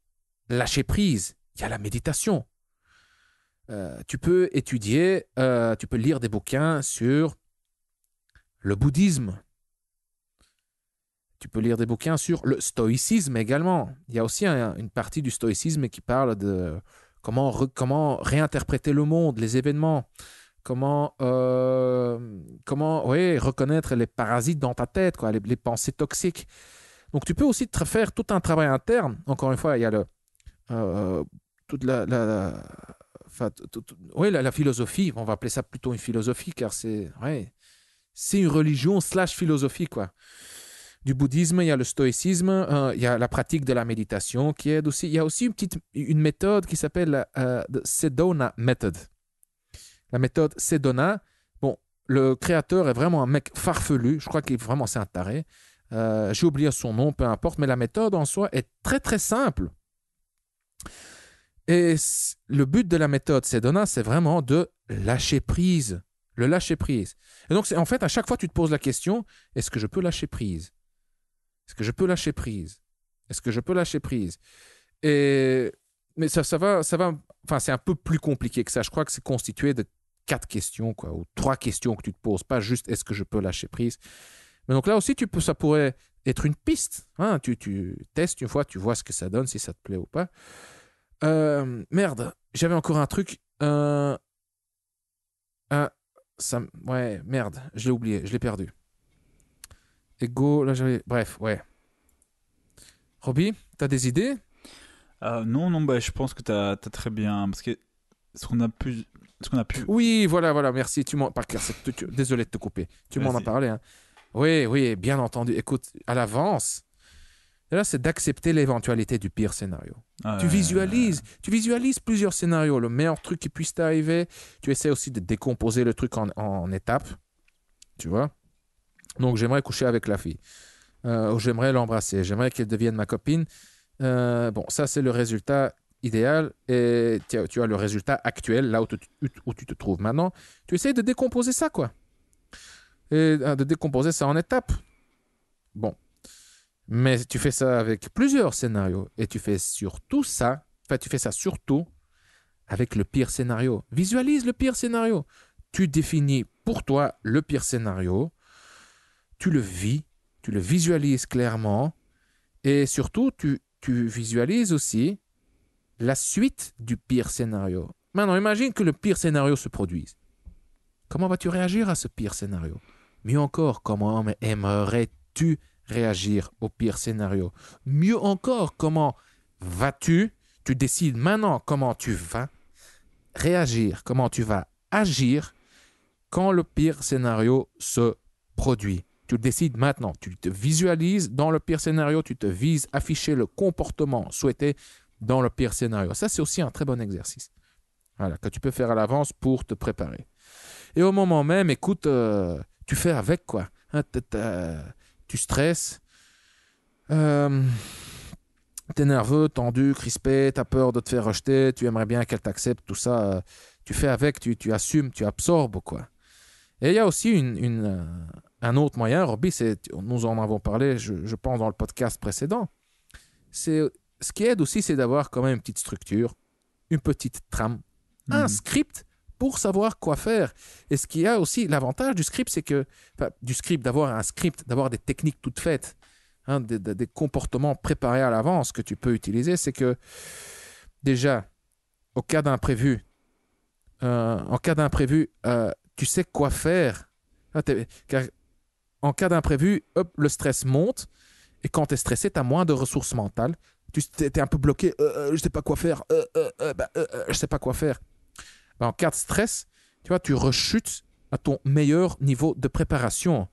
lâcher prise. Il y a la méditation. Euh, tu peux étudier, euh, tu peux lire des bouquins sur le bouddhisme. Tu peux lire des bouquins sur le stoïcisme également. Il y a aussi une partie du stoïcisme qui parle de comment, comment réinterpréter le monde, les événements, comment, euh, comment oui, reconnaître les parasites dans ta tête, quoi, les, pensées toxiques. Donc tu peux aussi te faire tout un travail interne. Encore une fois, il y a le, euh, toute la, la, philosophie, on va appeler ça plutôt une philosophie, car c'est c'est une religion slash philosophie, quoi. Du bouddhisme, il y a le stoïcisme, euh, il y a la pratique de la méditation qui aide aussi. Il y a aussi une petite une méthode qui s'appelle la euh, Sedona Method. La méthode Sedona, bon, le créateur est vraiment un mec farfelu, je crois qu'il est vraiment c'est un taré. Euh, j'ai oublié son nom, peu importe, mais la méthode en soi est très très simple. Et le but de la méthode Sedona, c'est vraiment de lâcher prise le lâcher prise. Et donc, en fait, à chaque fois, tu te poses la question est-ce que je peux lâcher prise Est-ce que je peux lâcher prise Est-ce que je peux lâcher prise Et mais ça, ça va, ça va. Enfin, c'est un peu plus compliqué que ça. Je crois que c'est constitué de quatre questions, quoi, ou trois questions que tu te poses, pas juste est-ce que je peux lâcher prise. Mais donc là aussi, tu peux, ça pourrait être une piste. Hein? Tu, tu, testes une fois, tu vois ce que ça donne, si ça te plaît ou pas. Euh, merde, j'avais encore un truc. un, ouais, merde, je l'ai oublié, je l'ai perdu. Ego, là j'avais. Bref, ouais. Roby, t'as des idées euh, Non, non, bah, je pense que t'as as très bien. Parce que ce qu'on a pu. Ce qu'on a pu. Oui, voilà, voilà, merci. Tu m'en. Désolé de te couper. Tu m'en as parlé. Hein. Oui, oui, bien entendu. Écoute, à l'avance, Là, c'est d'accepter l'éventualité du pire scénario. Ah tu visualises, tu visualises plusieurs scénarios, le meilleur truc qui puisse t'arriver. Tu essaies aussi de décomposer le truc en, en, étapes, tu vois. Donc, j'aimerais coucher avec la fille, euh, j'aimerais l'embrasser, j'aimerais qu'elle devienne ma copine. Euh, bon, ça c'est le résultat idéal et tu as le résultat actuel là où, où tu te trouves maintenant. Tu essaies de décomposer ça, quoi, et euh, de décomposer ça en étapes. Bon, mais tu fais ça avec plusieurs scénarios et tu fais surtout ça, enfin tu fais ça surtout avec le pire scénario. Visualise le pire scénario. Tu définis pour toi le pire scénario, tu le vis, tu le visualises clairement et surtout tu, tu visualises aussi la suite du pire scénario. Maintenant, imagine que le pire scénario se produise. Comment vas-tu réagir à ce pire scénario Mieux encore, comment aimerais-tu réagir au pire scénario. Mieux encore, comment vas-tu Tu décides maintenant comment tu vas réagir, comment tu vas agir quand le pire scénario se produit. Tu décides maintenant, tu te visualises dans le pire scénario, tu te vises afficher le comportement souhaité dans le pire scénario. Ça, c'est aussi un très bon exercice voilà, que tu peux faire à l'avance pour te préparer. Et au moment même, écoute, euh, tu fais avec quoi. Hein, euh, tu stresses, euh, t'es nerveux, tendu, crispé, t'as peur de te faire rejeter, tu aimerais bien qu'elle t'accepte, tout ça, euh, tu fais avec, tu, tu, assumes, tu absorbes, quoi. Et il y a aussi euh, un autre moyen, Roby, nous en avons parlé, je, pense, dans le podcast précédent, c'est ce qui aide aussi, c'est d'avoir quand même une petite structure, une petite trame, un hmm. script pour savoir quoi faire. Et ce qui a aussi, l'avantage du script, c'est que, du script, d'avoir un script, d'avoir des techniques toutes faites, hein, des, comportements préparés à l'avance que tu peux utiliser, c'est que déjà, au cas d'imprévu, euh, en cas d'imprévu, euh, tu sais quoi faire. Ah, en cas d'imprévu, le stress monte. Et quand tu es stressé, tu as moins de ressources mentales. Tu es un peu bloqué. Euh, je sais pas quoi faire. je bah, je sais pas quoi faire ben, en cas de stress, tu vois, tu rechutes à ton meilleur niveau de préparation.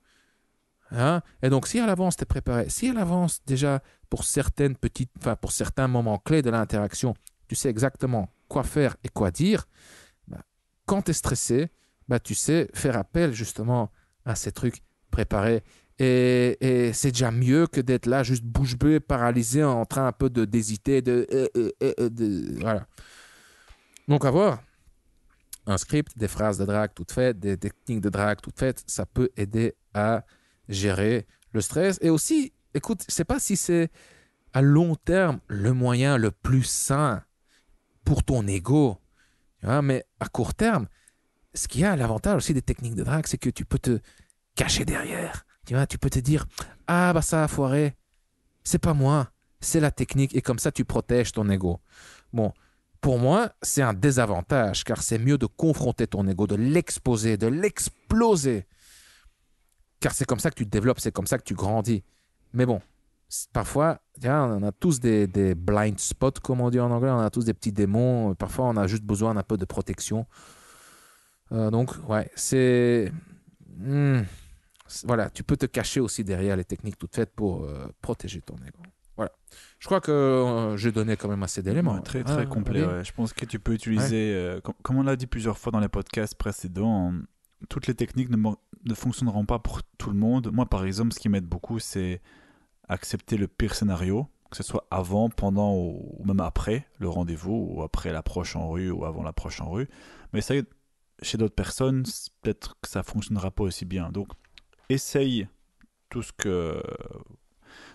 Hein? Et donc, si à l'avance tu es préparé, si à l'avance déjà pour certaines petites, enfin pour certains moments clés de l'interaction, tu sais exactement quoi faire et quoi dire, ben, quand tu es stressé, bah tu sais faire appel justement à ces trucs préparés. Et, et c'est déjà mieux que d'être là juste bouche bée, paralysé, en train un peu de d'hésiter, de, euh, euh, euh, de, voilà. Donc à voir un script, des phrases de drague toutes faites, des techniques de drague toutes faites, ça peut aider à gérer le stress. Et aussi, écoute, je sais pas si c'est à long terme le moyen le plus sain pour ton ego, mais à court terme, ce qui a l'avantage aussi des techniques de drague, c'est que tu peux te cacher derrière. Tu vois, tu peux te dire ah bah ça a foiré, c'est pas moi, c'est la technique et comme ça tu protèges ton ego. Bon, pour moi, c'est un désavantage, car c'est mieux de confronter ton ego, de l'exposer, de l'exploser. Car c'est comme ça que tu développes, c'est comme ça que tu grandis. Mais bon, parfois, on a tous des, blind spots, comme on dit en anglais, on a tous des petits démons, euh, parfois on a juste besoin d'un peu de protection. Euh, donc, ouais, hmm, c'est... Voilà, tu peux te cacher aussi derrière les techniques toutes faites pour euh, protéger ton ego. Voilà. Je crois que euh, j'ai donné quand même assez d'éléments. très très ah, complet. Je pense que tu peux utiliser, euh, comme on l'a dit plusieurs fois dans les podcasts précédents, hein, toutes les techniques ne, fonctionneront pas pour tout le monde. Moi, par exemple, ce qui m'aide beaucoup, c'est accepter le pire scénario, que ce soit avant, pendant ou, même après le rendez-vous, ou après l'approche en rue, ou avant l'approche en rue. Mais ça, chez d'autres personnes, peut-être que ça fonctionnera pas aussi bien. Donc, essaye tout ce que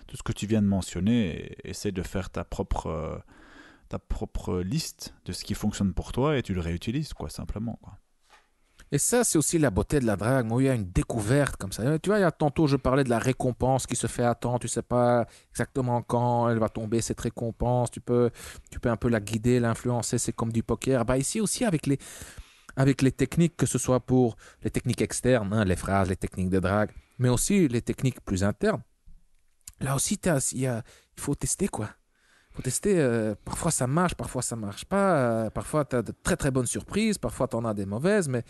tout ce que tu viens de mentionner, essaie de faire ta propre, euh, ta propre liste de ce qui fonctionne pour toi et tu le réutilises, quoi, simplement. Quoi. Et ça, c'est aussi la beauté de la drague, où il y a une découverte comme ça. Tu vois, il y a tantôt, je parlais de la récompense qui se fait à temps, tu sais pas exactement quand elle va tomber, cette récompense, tu peux, tu peux un peu la guider, l'influencer, c'est comme du poker. Bah, ici aussi, avec les, avec les techniques, que ce soit pour les techniques externes, hein, les phrases, les techniques de drague, mais aussi les techniques plus internes là aussi, il, il faut tester, quoi. tester. Euh, parfois, ça marche, parfois, ça marche pas. Euh, parfois, tu as de très, très bonnes surprises. Parfois, tu en as des mauvaises, mais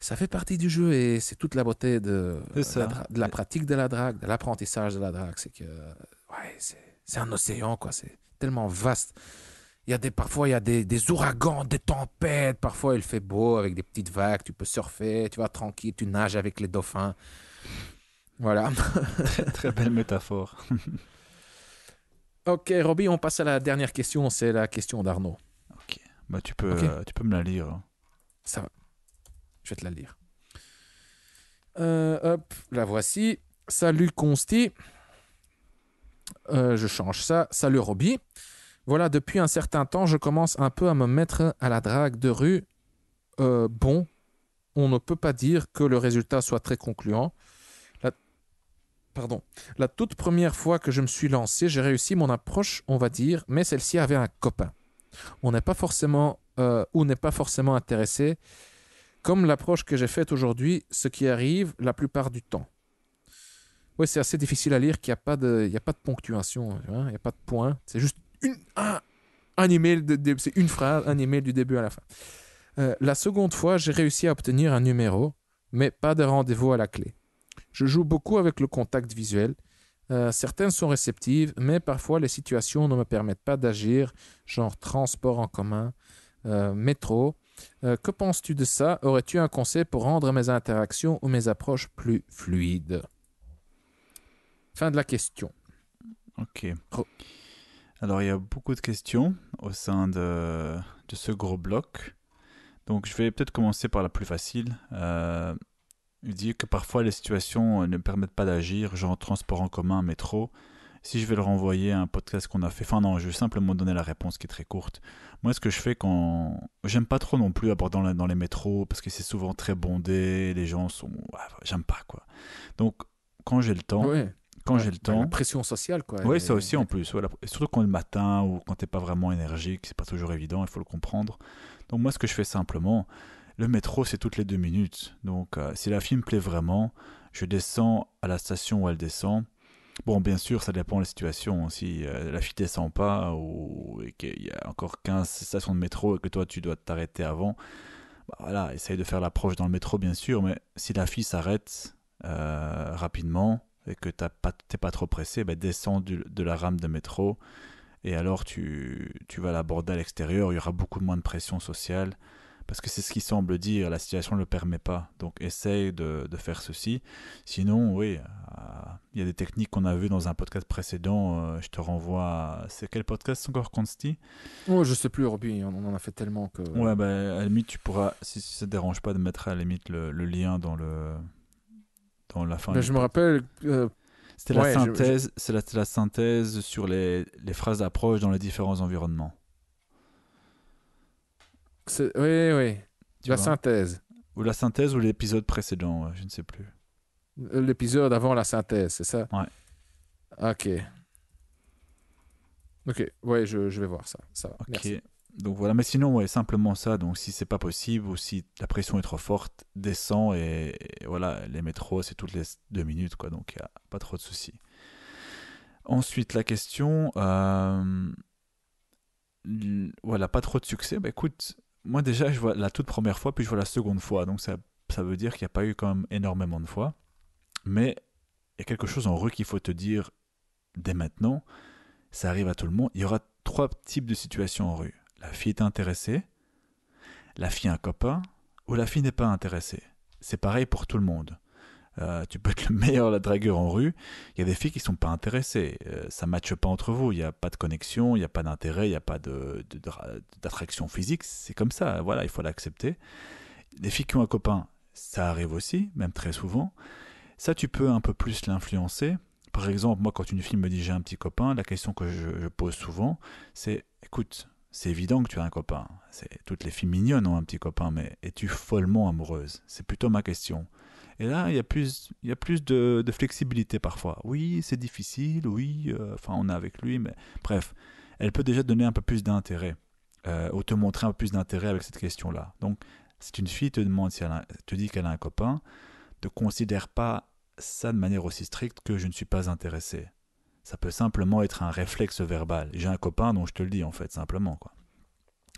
ça fait partie du jeu et c'est toute la beauté de, la, pratique de la drague, de l'apprentissage de la drague. C'est que, ouais, c'est un océan, quoi. C'est tellement vaste. Il y a des, parfois, il y a des, ouragans, des tempêtes. Parfois, il fait beau avec des petites vagues. Tu peux surfer, tu vas tranquille, tu nages avec les dauphins. Voilà. très, belle métaphore. ok, Roby, on passe à la dernière question. C'est la question d'Arnaud. Ok. Bah, tu, peux, tu peux me la lire. Hein. Ça Je vais te la lire. Euh, hop, la voici. Salut Consti. Euh, je change ça. Salut Roby. Voilà, depuis un certain temps, je commence un peu à me mettre à la drague de rue. Euh, bon, on ne peut pas dire que le résultat soit très concluant pardon, la toute première fois que je me suis lancé, j'ai réussi mon approche, on va dire, mais celle-ci avait un copain. On n'est pas forcément euh, ou n'est pas forcément intéressé, comme l'approche que j'ai faite aujourd'hui, ce qui arrive la plupart du temps. Oui, c'est assez difficile à lire, qu'il n'y a, pas de, a pas de ponctuation, il n'y a pas de point. C'est juste une, un, email, de, c'est une phrase, un email du début à la fin. Euh, la seconde fois, j'ai réussi à obtenir un numéro, mais pas de rendez-vous à la clé. Je joue beaucoup avec le contact visuel. Euh, certaines sont réceptives, mais parfois les situations ne me permettent pas d'agir, genre transport en commun, euh, métro. Euh, que penses-tu de ça Aurais-tu un conseil pour rendre mes interactions ou mes approches plus fluides Fin de la question. Ok. Alors il y a beaucoup de questions au sein de, de ce gros bloc. Donc je vais peut-être commencer par la plus facile. Il dit que parfois les situations euh, ne permettent pas d'agir, genre transport en commun, métro. Si je vais le renvoyer à un podcast qu'on a fait, enfin non, je vais simplement donner la réponse qui est très courte. Moi, ce que je fais quand. J'aime pas trop non plus abordant dans les métros parce que c'est souvent très bondé, les gens sont. J'aime pas quoi. Donc, quand j'ai le temps. quand j'ai le temps. La pression sociale, quoi. Oui, ça aussi en plus. Surtout quand le matin ou quand t'es pas vraiment énergique, c'est pas toujours évident, il faut le comprendre. Donc moi, ce que je fais simplement, le métro, c'est toutes les deux minutes. Donc, euh, si la fille me plaît vraiment, je descends à la station où elle descend. Bon, bien sûr, ça dépend de la situation. Si euh, la fille descend pas ou qu'il y a encore 15 stations de métro et que toi, tu dois t'arrêter avant, bah, voilà, essaye de faire l'approche dans le métro, bien sûr. Mais si la fille s'arrête euh, rapidement et que tu pas, pas trop pressé, bah, descends de la rame de métro et alors tu, tu vas l'aborder à l'extérieur. Il y aura beaucoup moins de pression sociale parce que c'est ce qu'il semble dire, la situation ne le permet pas. Donc essaye de, faire ceci. Sinon, oui, euh, il y a des techniques qu'on a vues dans un podcast précédent. Euh, je te renvoie. À... C'est quel podcast encore, Consti Oh, je sais plus, Roby, on, en a fait tellement que. Ouais, bah, à limite, tu pourras, si, ça ne te dérange pas, de mettre à limite le, lien dans, le, dans la fin. Bah, je me rappelle. Euh, C'était la synthèse, c'est la, la, synthèse sur les, les phrases d'approche dans les différents environnements. Oui, oui. Tu la synthèse. Ou la synthèse ou l'épisode précédent, euh, je ne sais plus. L'épisode avant la synthèse, c'est ça Ouais. Ok. Ok, ouais, je, vais voir ça. ça Ok. Donc voilà, mais sinon, ouais, simplement ça. Donc si c'est pas possible ou si la pression est trop forte, descend et, voilà, les métros, c'est toutes les deux minutes, quoi. Donc n'y a pas trop de soucis. Ensuite, la question. Euh, voilà, pas trop de succès. Bah écoute, moi déjà, je vois la toute première fois, puis je vois la seconde fois. Donc ça, ça veut dire qu'il n'y a pas eu quand même énormément de fois. Mais il y a quelque chose en rue qu'il faut te dire dès maintenant. Ça arrive à tout le monde. Il y aura trois types de situations en rue. La fille est intéressée, la fille a un copain, ou la fille n'est pas intéressée. C'est pareil pour tout le monde. Euh, tu peux être le meilleur la dragueur en rue. Il y a des filles qui ne sont pas intéressées. Euh, ça matche pas entre vous. Il n'y a pas de connexion, il n'y a pas d'intérêt, il n'y a pas d'attraction de, physique. C'est comme ça. Voilà, il faut l'accepter. Les filles qui ont un copain, ça arrive aussi, même très souvent. Ça, tu peux un peu plus l'influencer. Par exemple, moi, quand une fille me dit j'ai un petit copain, la question que je, pose souvent, c'est écoute, c'est évident que tu as un copain. toutes les filles mignonnes ont un petit copain, mais es-tu follement amoureuse C'est plutôt ma question. Et là, il y a plus, il y a plus de, flexibilité parfois. Oui, c'est difficile, oui, euh, enfin, on est avec lui, mais bref, elle peut déjà donner un peu plus d'intérêt, euh, ou te montrer un peu plus d'intérêt avec cette question-là. Donc, si une fille te demande si elle te dit qu'elle a un copain, ne considère pas ça de manière aussi stricte que je ne suis pas intéressé. Ça peut simplement être un réflexe verbal. J'ai un copain, donc je te le dis en fait, simplement. Quoi.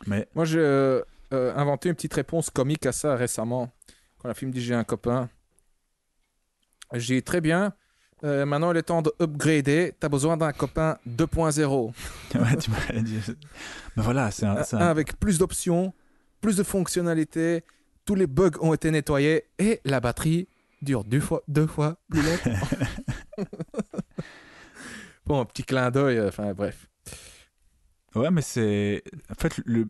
Mais... Moi, j'ai euh, inventé une petite réponse comique à ça récemment. Quand la fille me dit j'ai un copain, j'ai très bien. Euh, maintenant, il est temps de Tu as besoin d'un copain 2.0. voilà, c'est un, Avec plus d'options, plus de fonctionnalités, tous les bugs ont été nettoyés et la batterie dure deux fois, deux fois plus longtemps. bon, petit clin d'œil, euh, enfin bref. Ouais, mais c'est. En fait, le...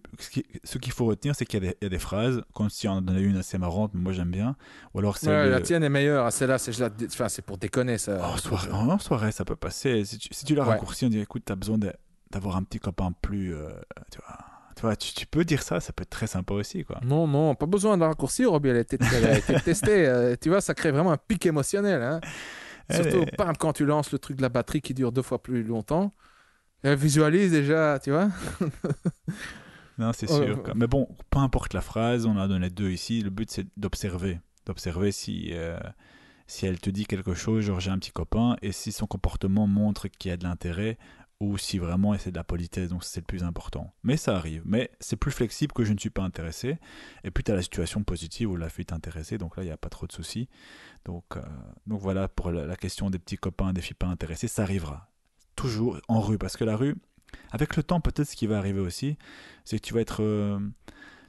ce qu'il faut retenir, c'est qu'il y, a des phrases, comme si on en a une assez marrante, mais moi j'aime bien. Ou alors La tienne est meilleure, ah, celle-là, c'est pour déconner ça. Oh, soirée... Oh, en soirée, ça peut passer. Si tu, la raccourcis, on dit écoute, t'as besoin d'avoir un petit copain plus. Euh, tu vois. Tu, peux dire ça, ça peut être très sympa aussi. Quoi. Non, non, pas besoin de raccourcir. Robbie, elle a été, elle a été testée. Euh, tu vois, ça crée vraiment un pic émotionnel. Hein. Surtout, quand tu lances le truc de la batterie qui dure deux fois plus longtemps. Elle visualise déjà, tu vois. non, c'est sûr. Mais bon, peu importe la phrase, on a donné deux ici. Le but, c'est d'observer. D'observer si, euh, si elle te dit quelque chose, genre j'ai un petit copain, et si son comportement montre qu'il y a de l'intérêt, ou si vraiment c'est de la politesse, donc c'est le plus important. Mais ça arrive, mais c'est plus flexible que je ne suis pas intéressé, et puis tu as la situation positive où la fuite intéressée, donc là il n'y a pas trop de soucis. Donc, euh, donc voilà pour la, question des petits copains, des filles pas intéressées, ça arrivera toujours en rue. Parce que la rue, avec le temps, peut-être ce qui va arriver aussi, c'est que tu vas être. Euh,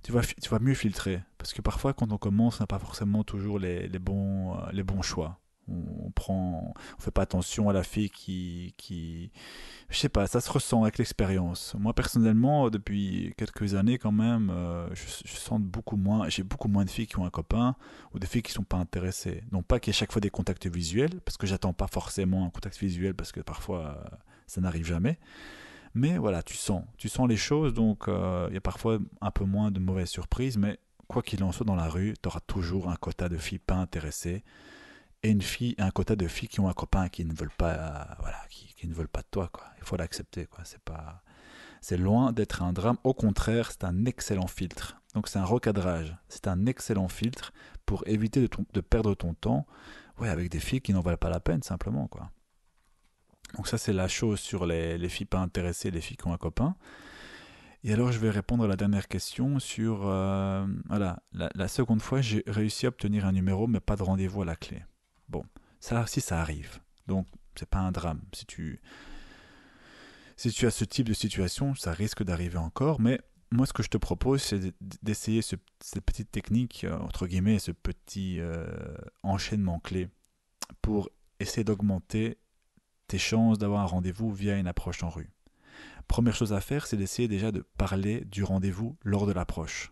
tu vas, tu vas mieux filtrer. Parce que parfois, quand on commence, on n'a pas forcément toujours les, bons, euh, les bons choix on prend on fait pas attention à la fille qui qui je sais pas ça se ressent avec l'expérience moi personnellement depuis quelques années quand même euh, je, sens beaucoup moins j'ai beaucoup moins de filles qui ont un copain ou des filles qui sont pas intéressées non pas qu'il y ait chaque fois des contacts visuels parce que j'attends pas forcément un contact visuel parce que parfois euh, ça n'arrive jamais mais voilà tu sens tu sens les choses donc euh, il y a parfois un peu moins de mauvaises surprises mais quoi qu'il en soit dans la rue tu auras toujours un quota de filles pas intéressées et une fille, un quota de filles qui ont un copain qui ne veulent pas, voilà, qui, ne veulent pas de toi. Quoi. Il faut l'accepter. Quoi. C'est pas, c'est loin d'être un drame. Au contraire, c'est un excellent filtre. Donc c'est un recadrage. C'est un excellent filtre pour éviter de, perdre ton temps, ouais, avec des filles qui n'en valent pas la peine simplement, quoi. Donc ça c'est la chose sur les, les filles pas intéressées, les filles qui ont un copain. Et alors, je vais répondre à la dernière question sur. Euh, voilà, la, seconde fois, j'ai réussi à obtenir un numéro, mais pas de rendez-vous à la clé. Ça, si ça arrive. Donc, c'est pas un drame. Si tu, si tu as ce type de situation, ça risque d'arriver encore. Mais moi, ce que je te propose, c'est d'essayer cette petite technique, euh, entre guillemets, ce petit euh, enchaînement clé pour essayer d'augmenter tes chances d'avoir un rendez-vous via une approche en rue. Première chose à faire, c'est d'essayer déjà de parler du rendez-vous lors de l'approche.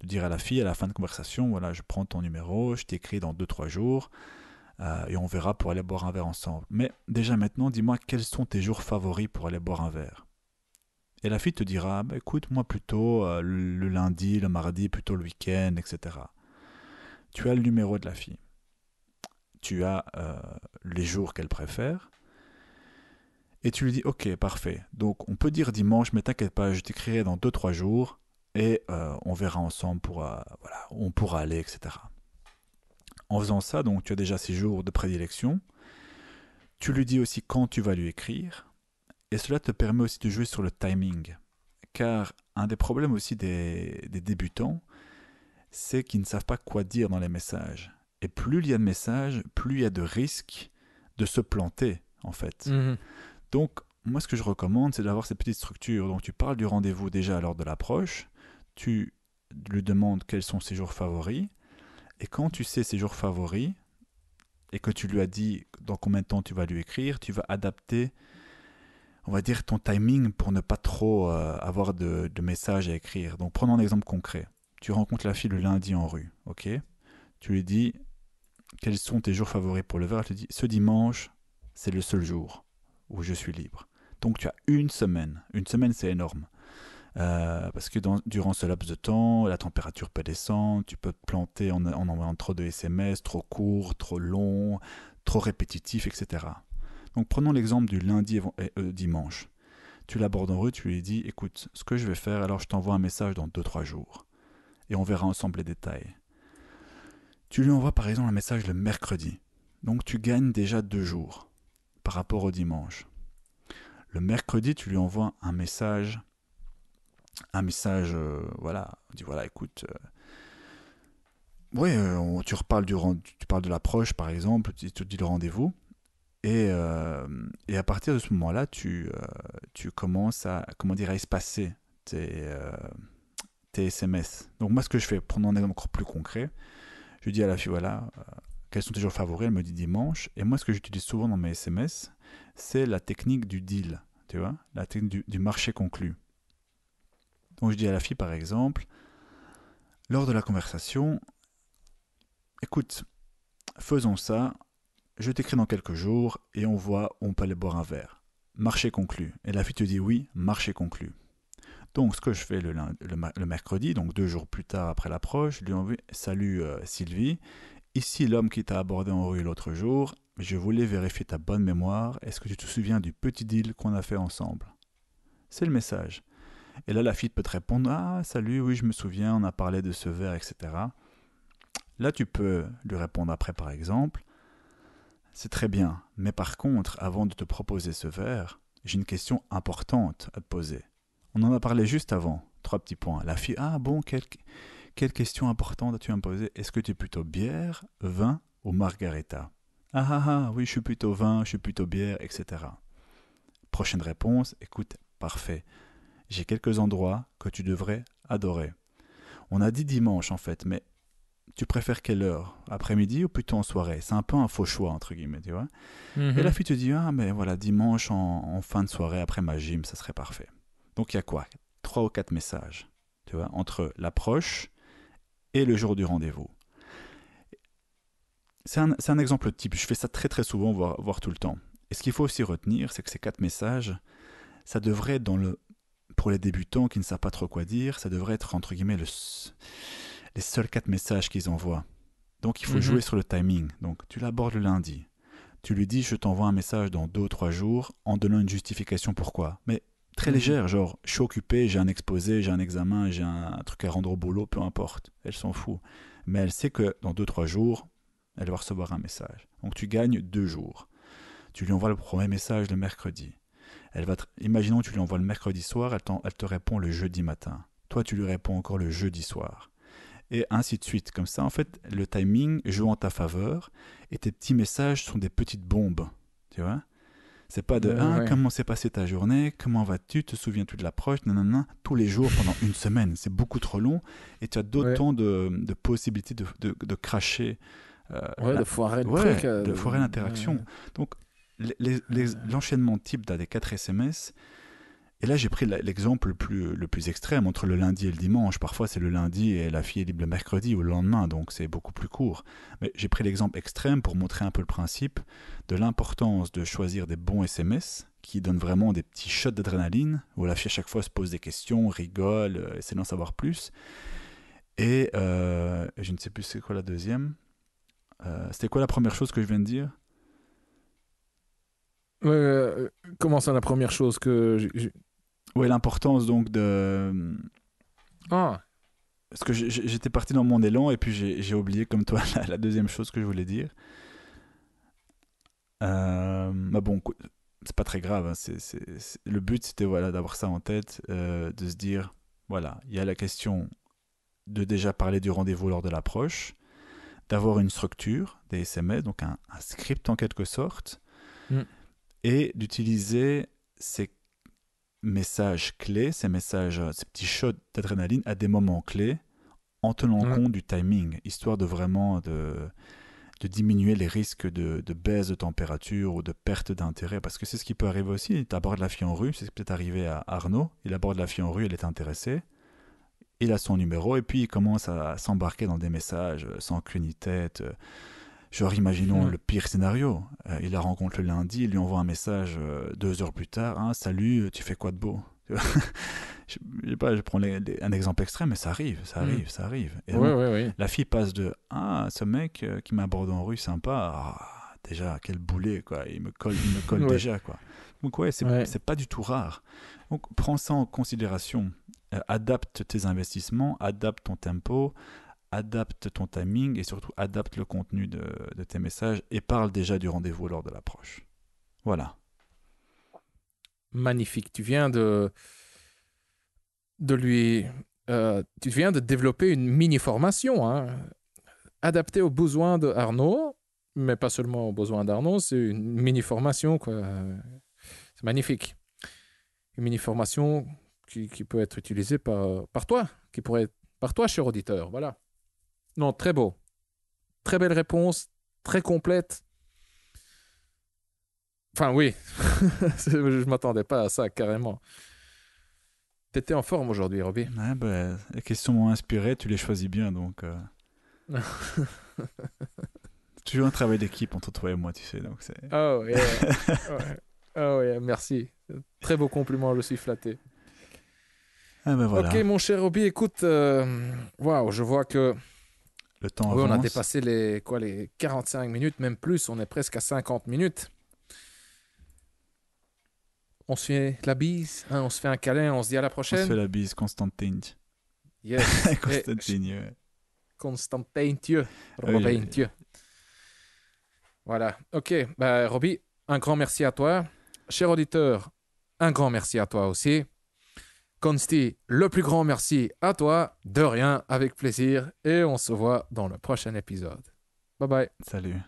De dire à la fille à la fin de conversation, voilà, je prends ton numéro, je t'écris dans 2-3 jours, euh, et on verra pour aller boire un verre ensemble. Mais déjà maintenant, dis-moi quels sont tes jours favoris pour aller boire un verre. Et la fille te dira, bah, écoute, moi plutôt euh, le lundi, le mardi, plutôt le week-end, etc. Tu as le numéro de la fille. Tu as euh, les jours qu'elle préfère. Et tu lui dis, ok, parfait. Donc on peut dire dimanche, mais t'inquiète pas, je t'écrirai dans 2-3 jours et on verra ensemble pour, voilà, on pourra aller, etc. En faisant ça, donc tu as déjà ses jours de prédilection. Tu lui dis aussi quand tu vas lui écrire. Et cela te permet aussi de jouer sur le timing. Car un des problèmes aussi des, débutants, c'est qu'ils ne savent pas quoi dire dans les messages. Et plus il y a de messages, plus il y a de risques de se planter, en fait. Mhm. Donc, moi, ce que je recommande, c'est d'avoir ces petites structures. Donc, tu parles du rendez-vous déjà lors de l'approche, tu lui demandes quels sont ses jours favoris, et quand tu sais ses jours favoris, et que tu lui as dit dans combien de temps tu vas lui écrire, tu vas adapter, on va dire, ton timing pour ne pas trop euh, avoir de, de, messages à écrire. Donc prenons un exemple concret. Tu rencontres la fille le lundi en rue, ok Tu lui dis, quels sont tes jours favoris pour le verre Elle te dit, ce dimanche, c'est le seul jour où je suis libre. Donc tu as une semaine. Une semaine, c'est énorme. Euh, parce que durant ce laps de temps, la température peut descendre, tu peux te planter en, en envoyant trop de SMS, trop court, trop long, trop répétitif, etc. Donc prenons l'exemple du lundi et euh, dimanche. Tu l'abordes en rue, tu lui dis écoute, ce que je vais faire, alors je t'envoie un message dans 2-3 jours. Et on verra ensemble les détails. Tu lui envoies par exemple un message le mercredi. Donc tu gagnes déjà 2 jours par rapport au dimanche. Le mercredi, tu lui envoies un message un message, euh, voilà, on dit voilà, écoute, euh, euh, tu reparles du, tu parles de l'approche par exemple, tu, te dis le rendez-vous, et, à partir de ce moment-là, tu, tu commences à, comment dire, à espacer tes, SMS. Donc moi, ce que je fais, prenons un exemple encore plus concret, je dis à la fille voilà, quels sont tes jours favoris, elle me dit dimanche, et moi, ce que j'utilise souvent dans mes SMS, c'est la technique du deal, tu vois, la technique du marché conclu. Donc je dis à la fille par exemple, lors de la conversation, écoute, faisons ça, je t'écris dans quelques jours et on voit on peut aller boire un verre. Marché conclu. Et la fille te dit oui, marché conclu. Donc ce que je fais le, mercredi, donc deux jours plus tard après l'approche, je lui envoie salut euh, Sylvie, ici l'homme qui t'a abordé en rue l'autre jour, je voulais vérifier ta bonne mémoire, est-ce que tu te souviens du petit deal qu'on a fait ensemble C'est le message. Et là, la fille peut te répondre Ah, salut, oui, je me souviens, on a parlé de ce verre, etc. Là, tu peux lui répondre après, par exemple C'est très bien, mais par contre, avant de te proposer ce verre, j'ai une question importante à te poser. On en a parlé juste avant, trois petits points. La fille Ah, bon, quelle, question importante as-tu à me poser Est-ce que tu es plutôt bière, vin ou margarita ah ah ah, oui, je suis plutôt vin, je suis plutôt bière, etc. Prochaine réponse, écoute, parfait j'ai quelques endroits que tu devrais adorer. On a dit dimanche en fait, mais tu préfères quelle heure Après-midi ou plutôt en soirée C'est un peu un faux choix, entre guillemets, tu vois. Et la mhm. fille te dit, ah, mais voilà, dimanche en, fin de soirée après ma gym, ça serait parfait. Donc il y a quoi Trois ou quatre messages, tu vois, entre l'approche et le jour du rendez-vous. C'est un, exemple type, je fais ça très très souvent, voire, voire tout le temps. Et ce qu'il faut aussi retenir, c'est que ces quatre messages, ça devrait être dans le pour les débutants qui ne savent pas trop quoi dire, ça devrait être entre guillemets les seuls quatre messages qu'ils envoient. Donc il faut mhm. jouer sur le timing. Donc tu l'abordes le lundi. Tu lui dis je t'envoie un message dans deux ou trois jours en donnant une justification pourquoi. Mais très mhm. légère, genre je suis occupé, j'ai un exposé, j'ai un examen, j'ai un truc à rendre au boulot, peu importe. Elle s'en fout. Mais elle sait que dans deux ou trois jours, elle va recevoir un message. Donc tu gagnes deux jours. Tu lui envoies le premier message le mercredi. Elle va Imaginons que tu lui envoies le mercredi soir, elle, te répond le jeudi matin. Toi, tu lui réponds encore le jeudi soir. Et ainsi de suite. Comme ça, en fait, le timing joue en ta faveur et tes petits messages sont des petites bombes. Tu vois c'est pas de ah, comment s'est passée ta journée, comment vas-tu, te souviens-tu de l'approche, non. tous les jours pendant une semaine. C'est beaucoup trop long et tu as d'autant de, possibilités de, de, cracher. Euh, de foirer le truc, euh, de foirer l'interaction. Ah. l'enchaînement type d'un des quatre SMS, et là, j'ai pris l'exemple le plus, le plus extrême entre le lundi et le dimanche. Parfois, c'est le lundi et la fille est libre le mercredi ou le lendemain, donc c'est beaucoup plus court. Mais j'ai pris l'exemple extrême pour montrer un peu le principe de l'importance de choisir des bons SMS qui donnent vraiment des petits shots d'adrénaline, où la fille à chaque fois se pose des questions, rigole, euh, essaie d'en savoir plus. Et euh, je ne sais plus c'est quoi la deuxième. Euh, c'était quoi la première chose que je viens de dire euh, comment ça, la première chose que. Oui, l'importance donc de. Euh, ah Parce que j'étais parti dans mon élan et puis j'ai oublié, comme toi, la, deuxième chose que je voulais dire. Euh, bah bon, c'est pas très grave. Hein, le but, c'était voilà, d'avoir ça en tête, euh, de se dire voilà, il y a la question de déjà parler du rendez-vous lors de l'approche, d'avoir une structure, des SMS, donc un, script en quelque sorte. Mm et d'utiliser ces messages clés, ces messages, euh, ces petits shots d'adrénaline à des moments clés en tenant compte du timing, histoire de vraiment de, diminuer les risques de, baisse de température ou de perte d'intérêt. Parce que c'est ce qui peut arriver aussi. Tu abordes la fille en rue, c'est peut-être arrivé à Arnaud. Il aborde la fille en rue, elle est intéressée. Il a son numéro et puis il commence à s'embarquer dans des messages euh, sans queue ni tête. Euh, Genre, imaginons hmm. le pire scénario. Euh, il la rencontre le lundi, il lui envoie un message euh, deux heures plus tard. Hein, Salut, euh, tu fais quoi de beau je, sais pas, je prends un exemple extrême, mais ça arrive, ça hmm. arrive, ça arrive. La fille passe de Ah, ce mec qui m'aborde en rue, sympa. Ah, déjà, quel boulet, quoi. Il me colle, me colle déjà, quoi. Donc, ouais, c'est pas du tout rare. Donc, prends ça en considération. adapte tes investissements, adapte ton tempo, adapte ton timing et surtout adapte le contenu de, tes messages et parle déjà du rendez-vous lors de l'approche. Voilà. Magnifique. Tu viens de, de lui. Euh, tu viens de développer une mini-formation hein, adaptée aux besoins de Arnaud, mais pas seulement aux besoins d'Arnaud, c'est une mini-formation. C'est magnifique. Une mini-formation qui, peut être utilisée par, par toi, qui pourrait être par toi, cher auditeur. Voilà. Non, très beau. Très belle réponse, très complète. Enfin, oui. je m'attendais pas à ça, carrément. Tu étais en forme aujourd'hui, Roby. Bah, les questions m'ont inspiré, tu les choisis bien, donc. tu euh. Toujours un travail d'équipe entre toi et moi, tu sais, donc c'est. Oh, yeah. oh merci. Très beau compliment, je suis flatté. Ah ben ok, mon cher Roby, écoute, euh, waouh, je vois que le temps oui, on a dépassé les, quoi, les 45 minutes, même plus. On est presque à 50 minutes. On se fait la bise, hein, on se fait un câlin, on se dit à la prochaine. On se fait la bise, Constantine. Yes. Constantine, Thieu. Voilà. OK. Bah, Roby, un grand merci à toi. Cher auditeur, un grand merci à toi aussi. Consti, le plus grand merci à toi. De rien, avec plaisir. Et on se voit dans le prochain épisode. Bye bye. Salut.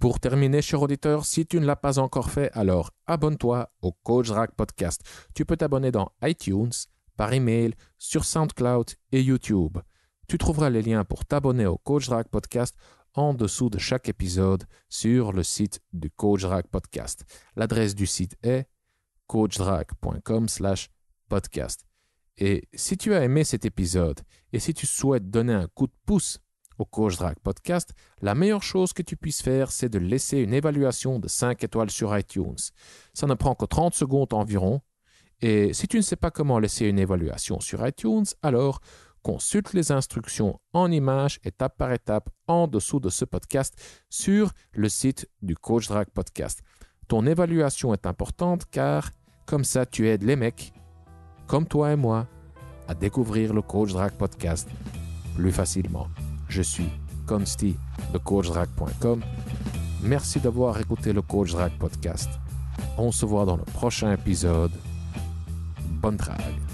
Pour terminer, cher auditeur, si tu ne l'as pas encore fait, alors abonne-toi au Coach Rack Podcast. Tu peux t'abonner dans iTunes, par email, sur SoundCloud et YouTube. Tu trouveras les liens pour t'abonner au Coach Rack Podcast en dessous de chaque épisode sur le site du Coach Rack Podcast. L'adresse du site est coachdrag.com slash podcast. Et si tu as aimé cet épisode et si tu souhaites donner un coup de pouce au Coach Drag Podcast, la meilleure chose que tu puisses faire, c'est de laisser une évaluation de 5 étoiles sur iTunes. Ça ne prend que 30 secondes environ. Et si tu ne sais pas comment laisser une évaluation sur iTunes, alors consulte les instructions en images étape par étape en dessous de ce podcast sur le site du Coach Drag Podcast. Ton évaluation est importante car comme ça tu aides les mecs, comme toi et moi, à découvrir le Coach Drag Podcast plus facilement. Je suis Consti de coachdrag.com. Merci d'avoir écouté le Coach Drag Podcast. On se voit dans le prochain épisode. Bonne drague.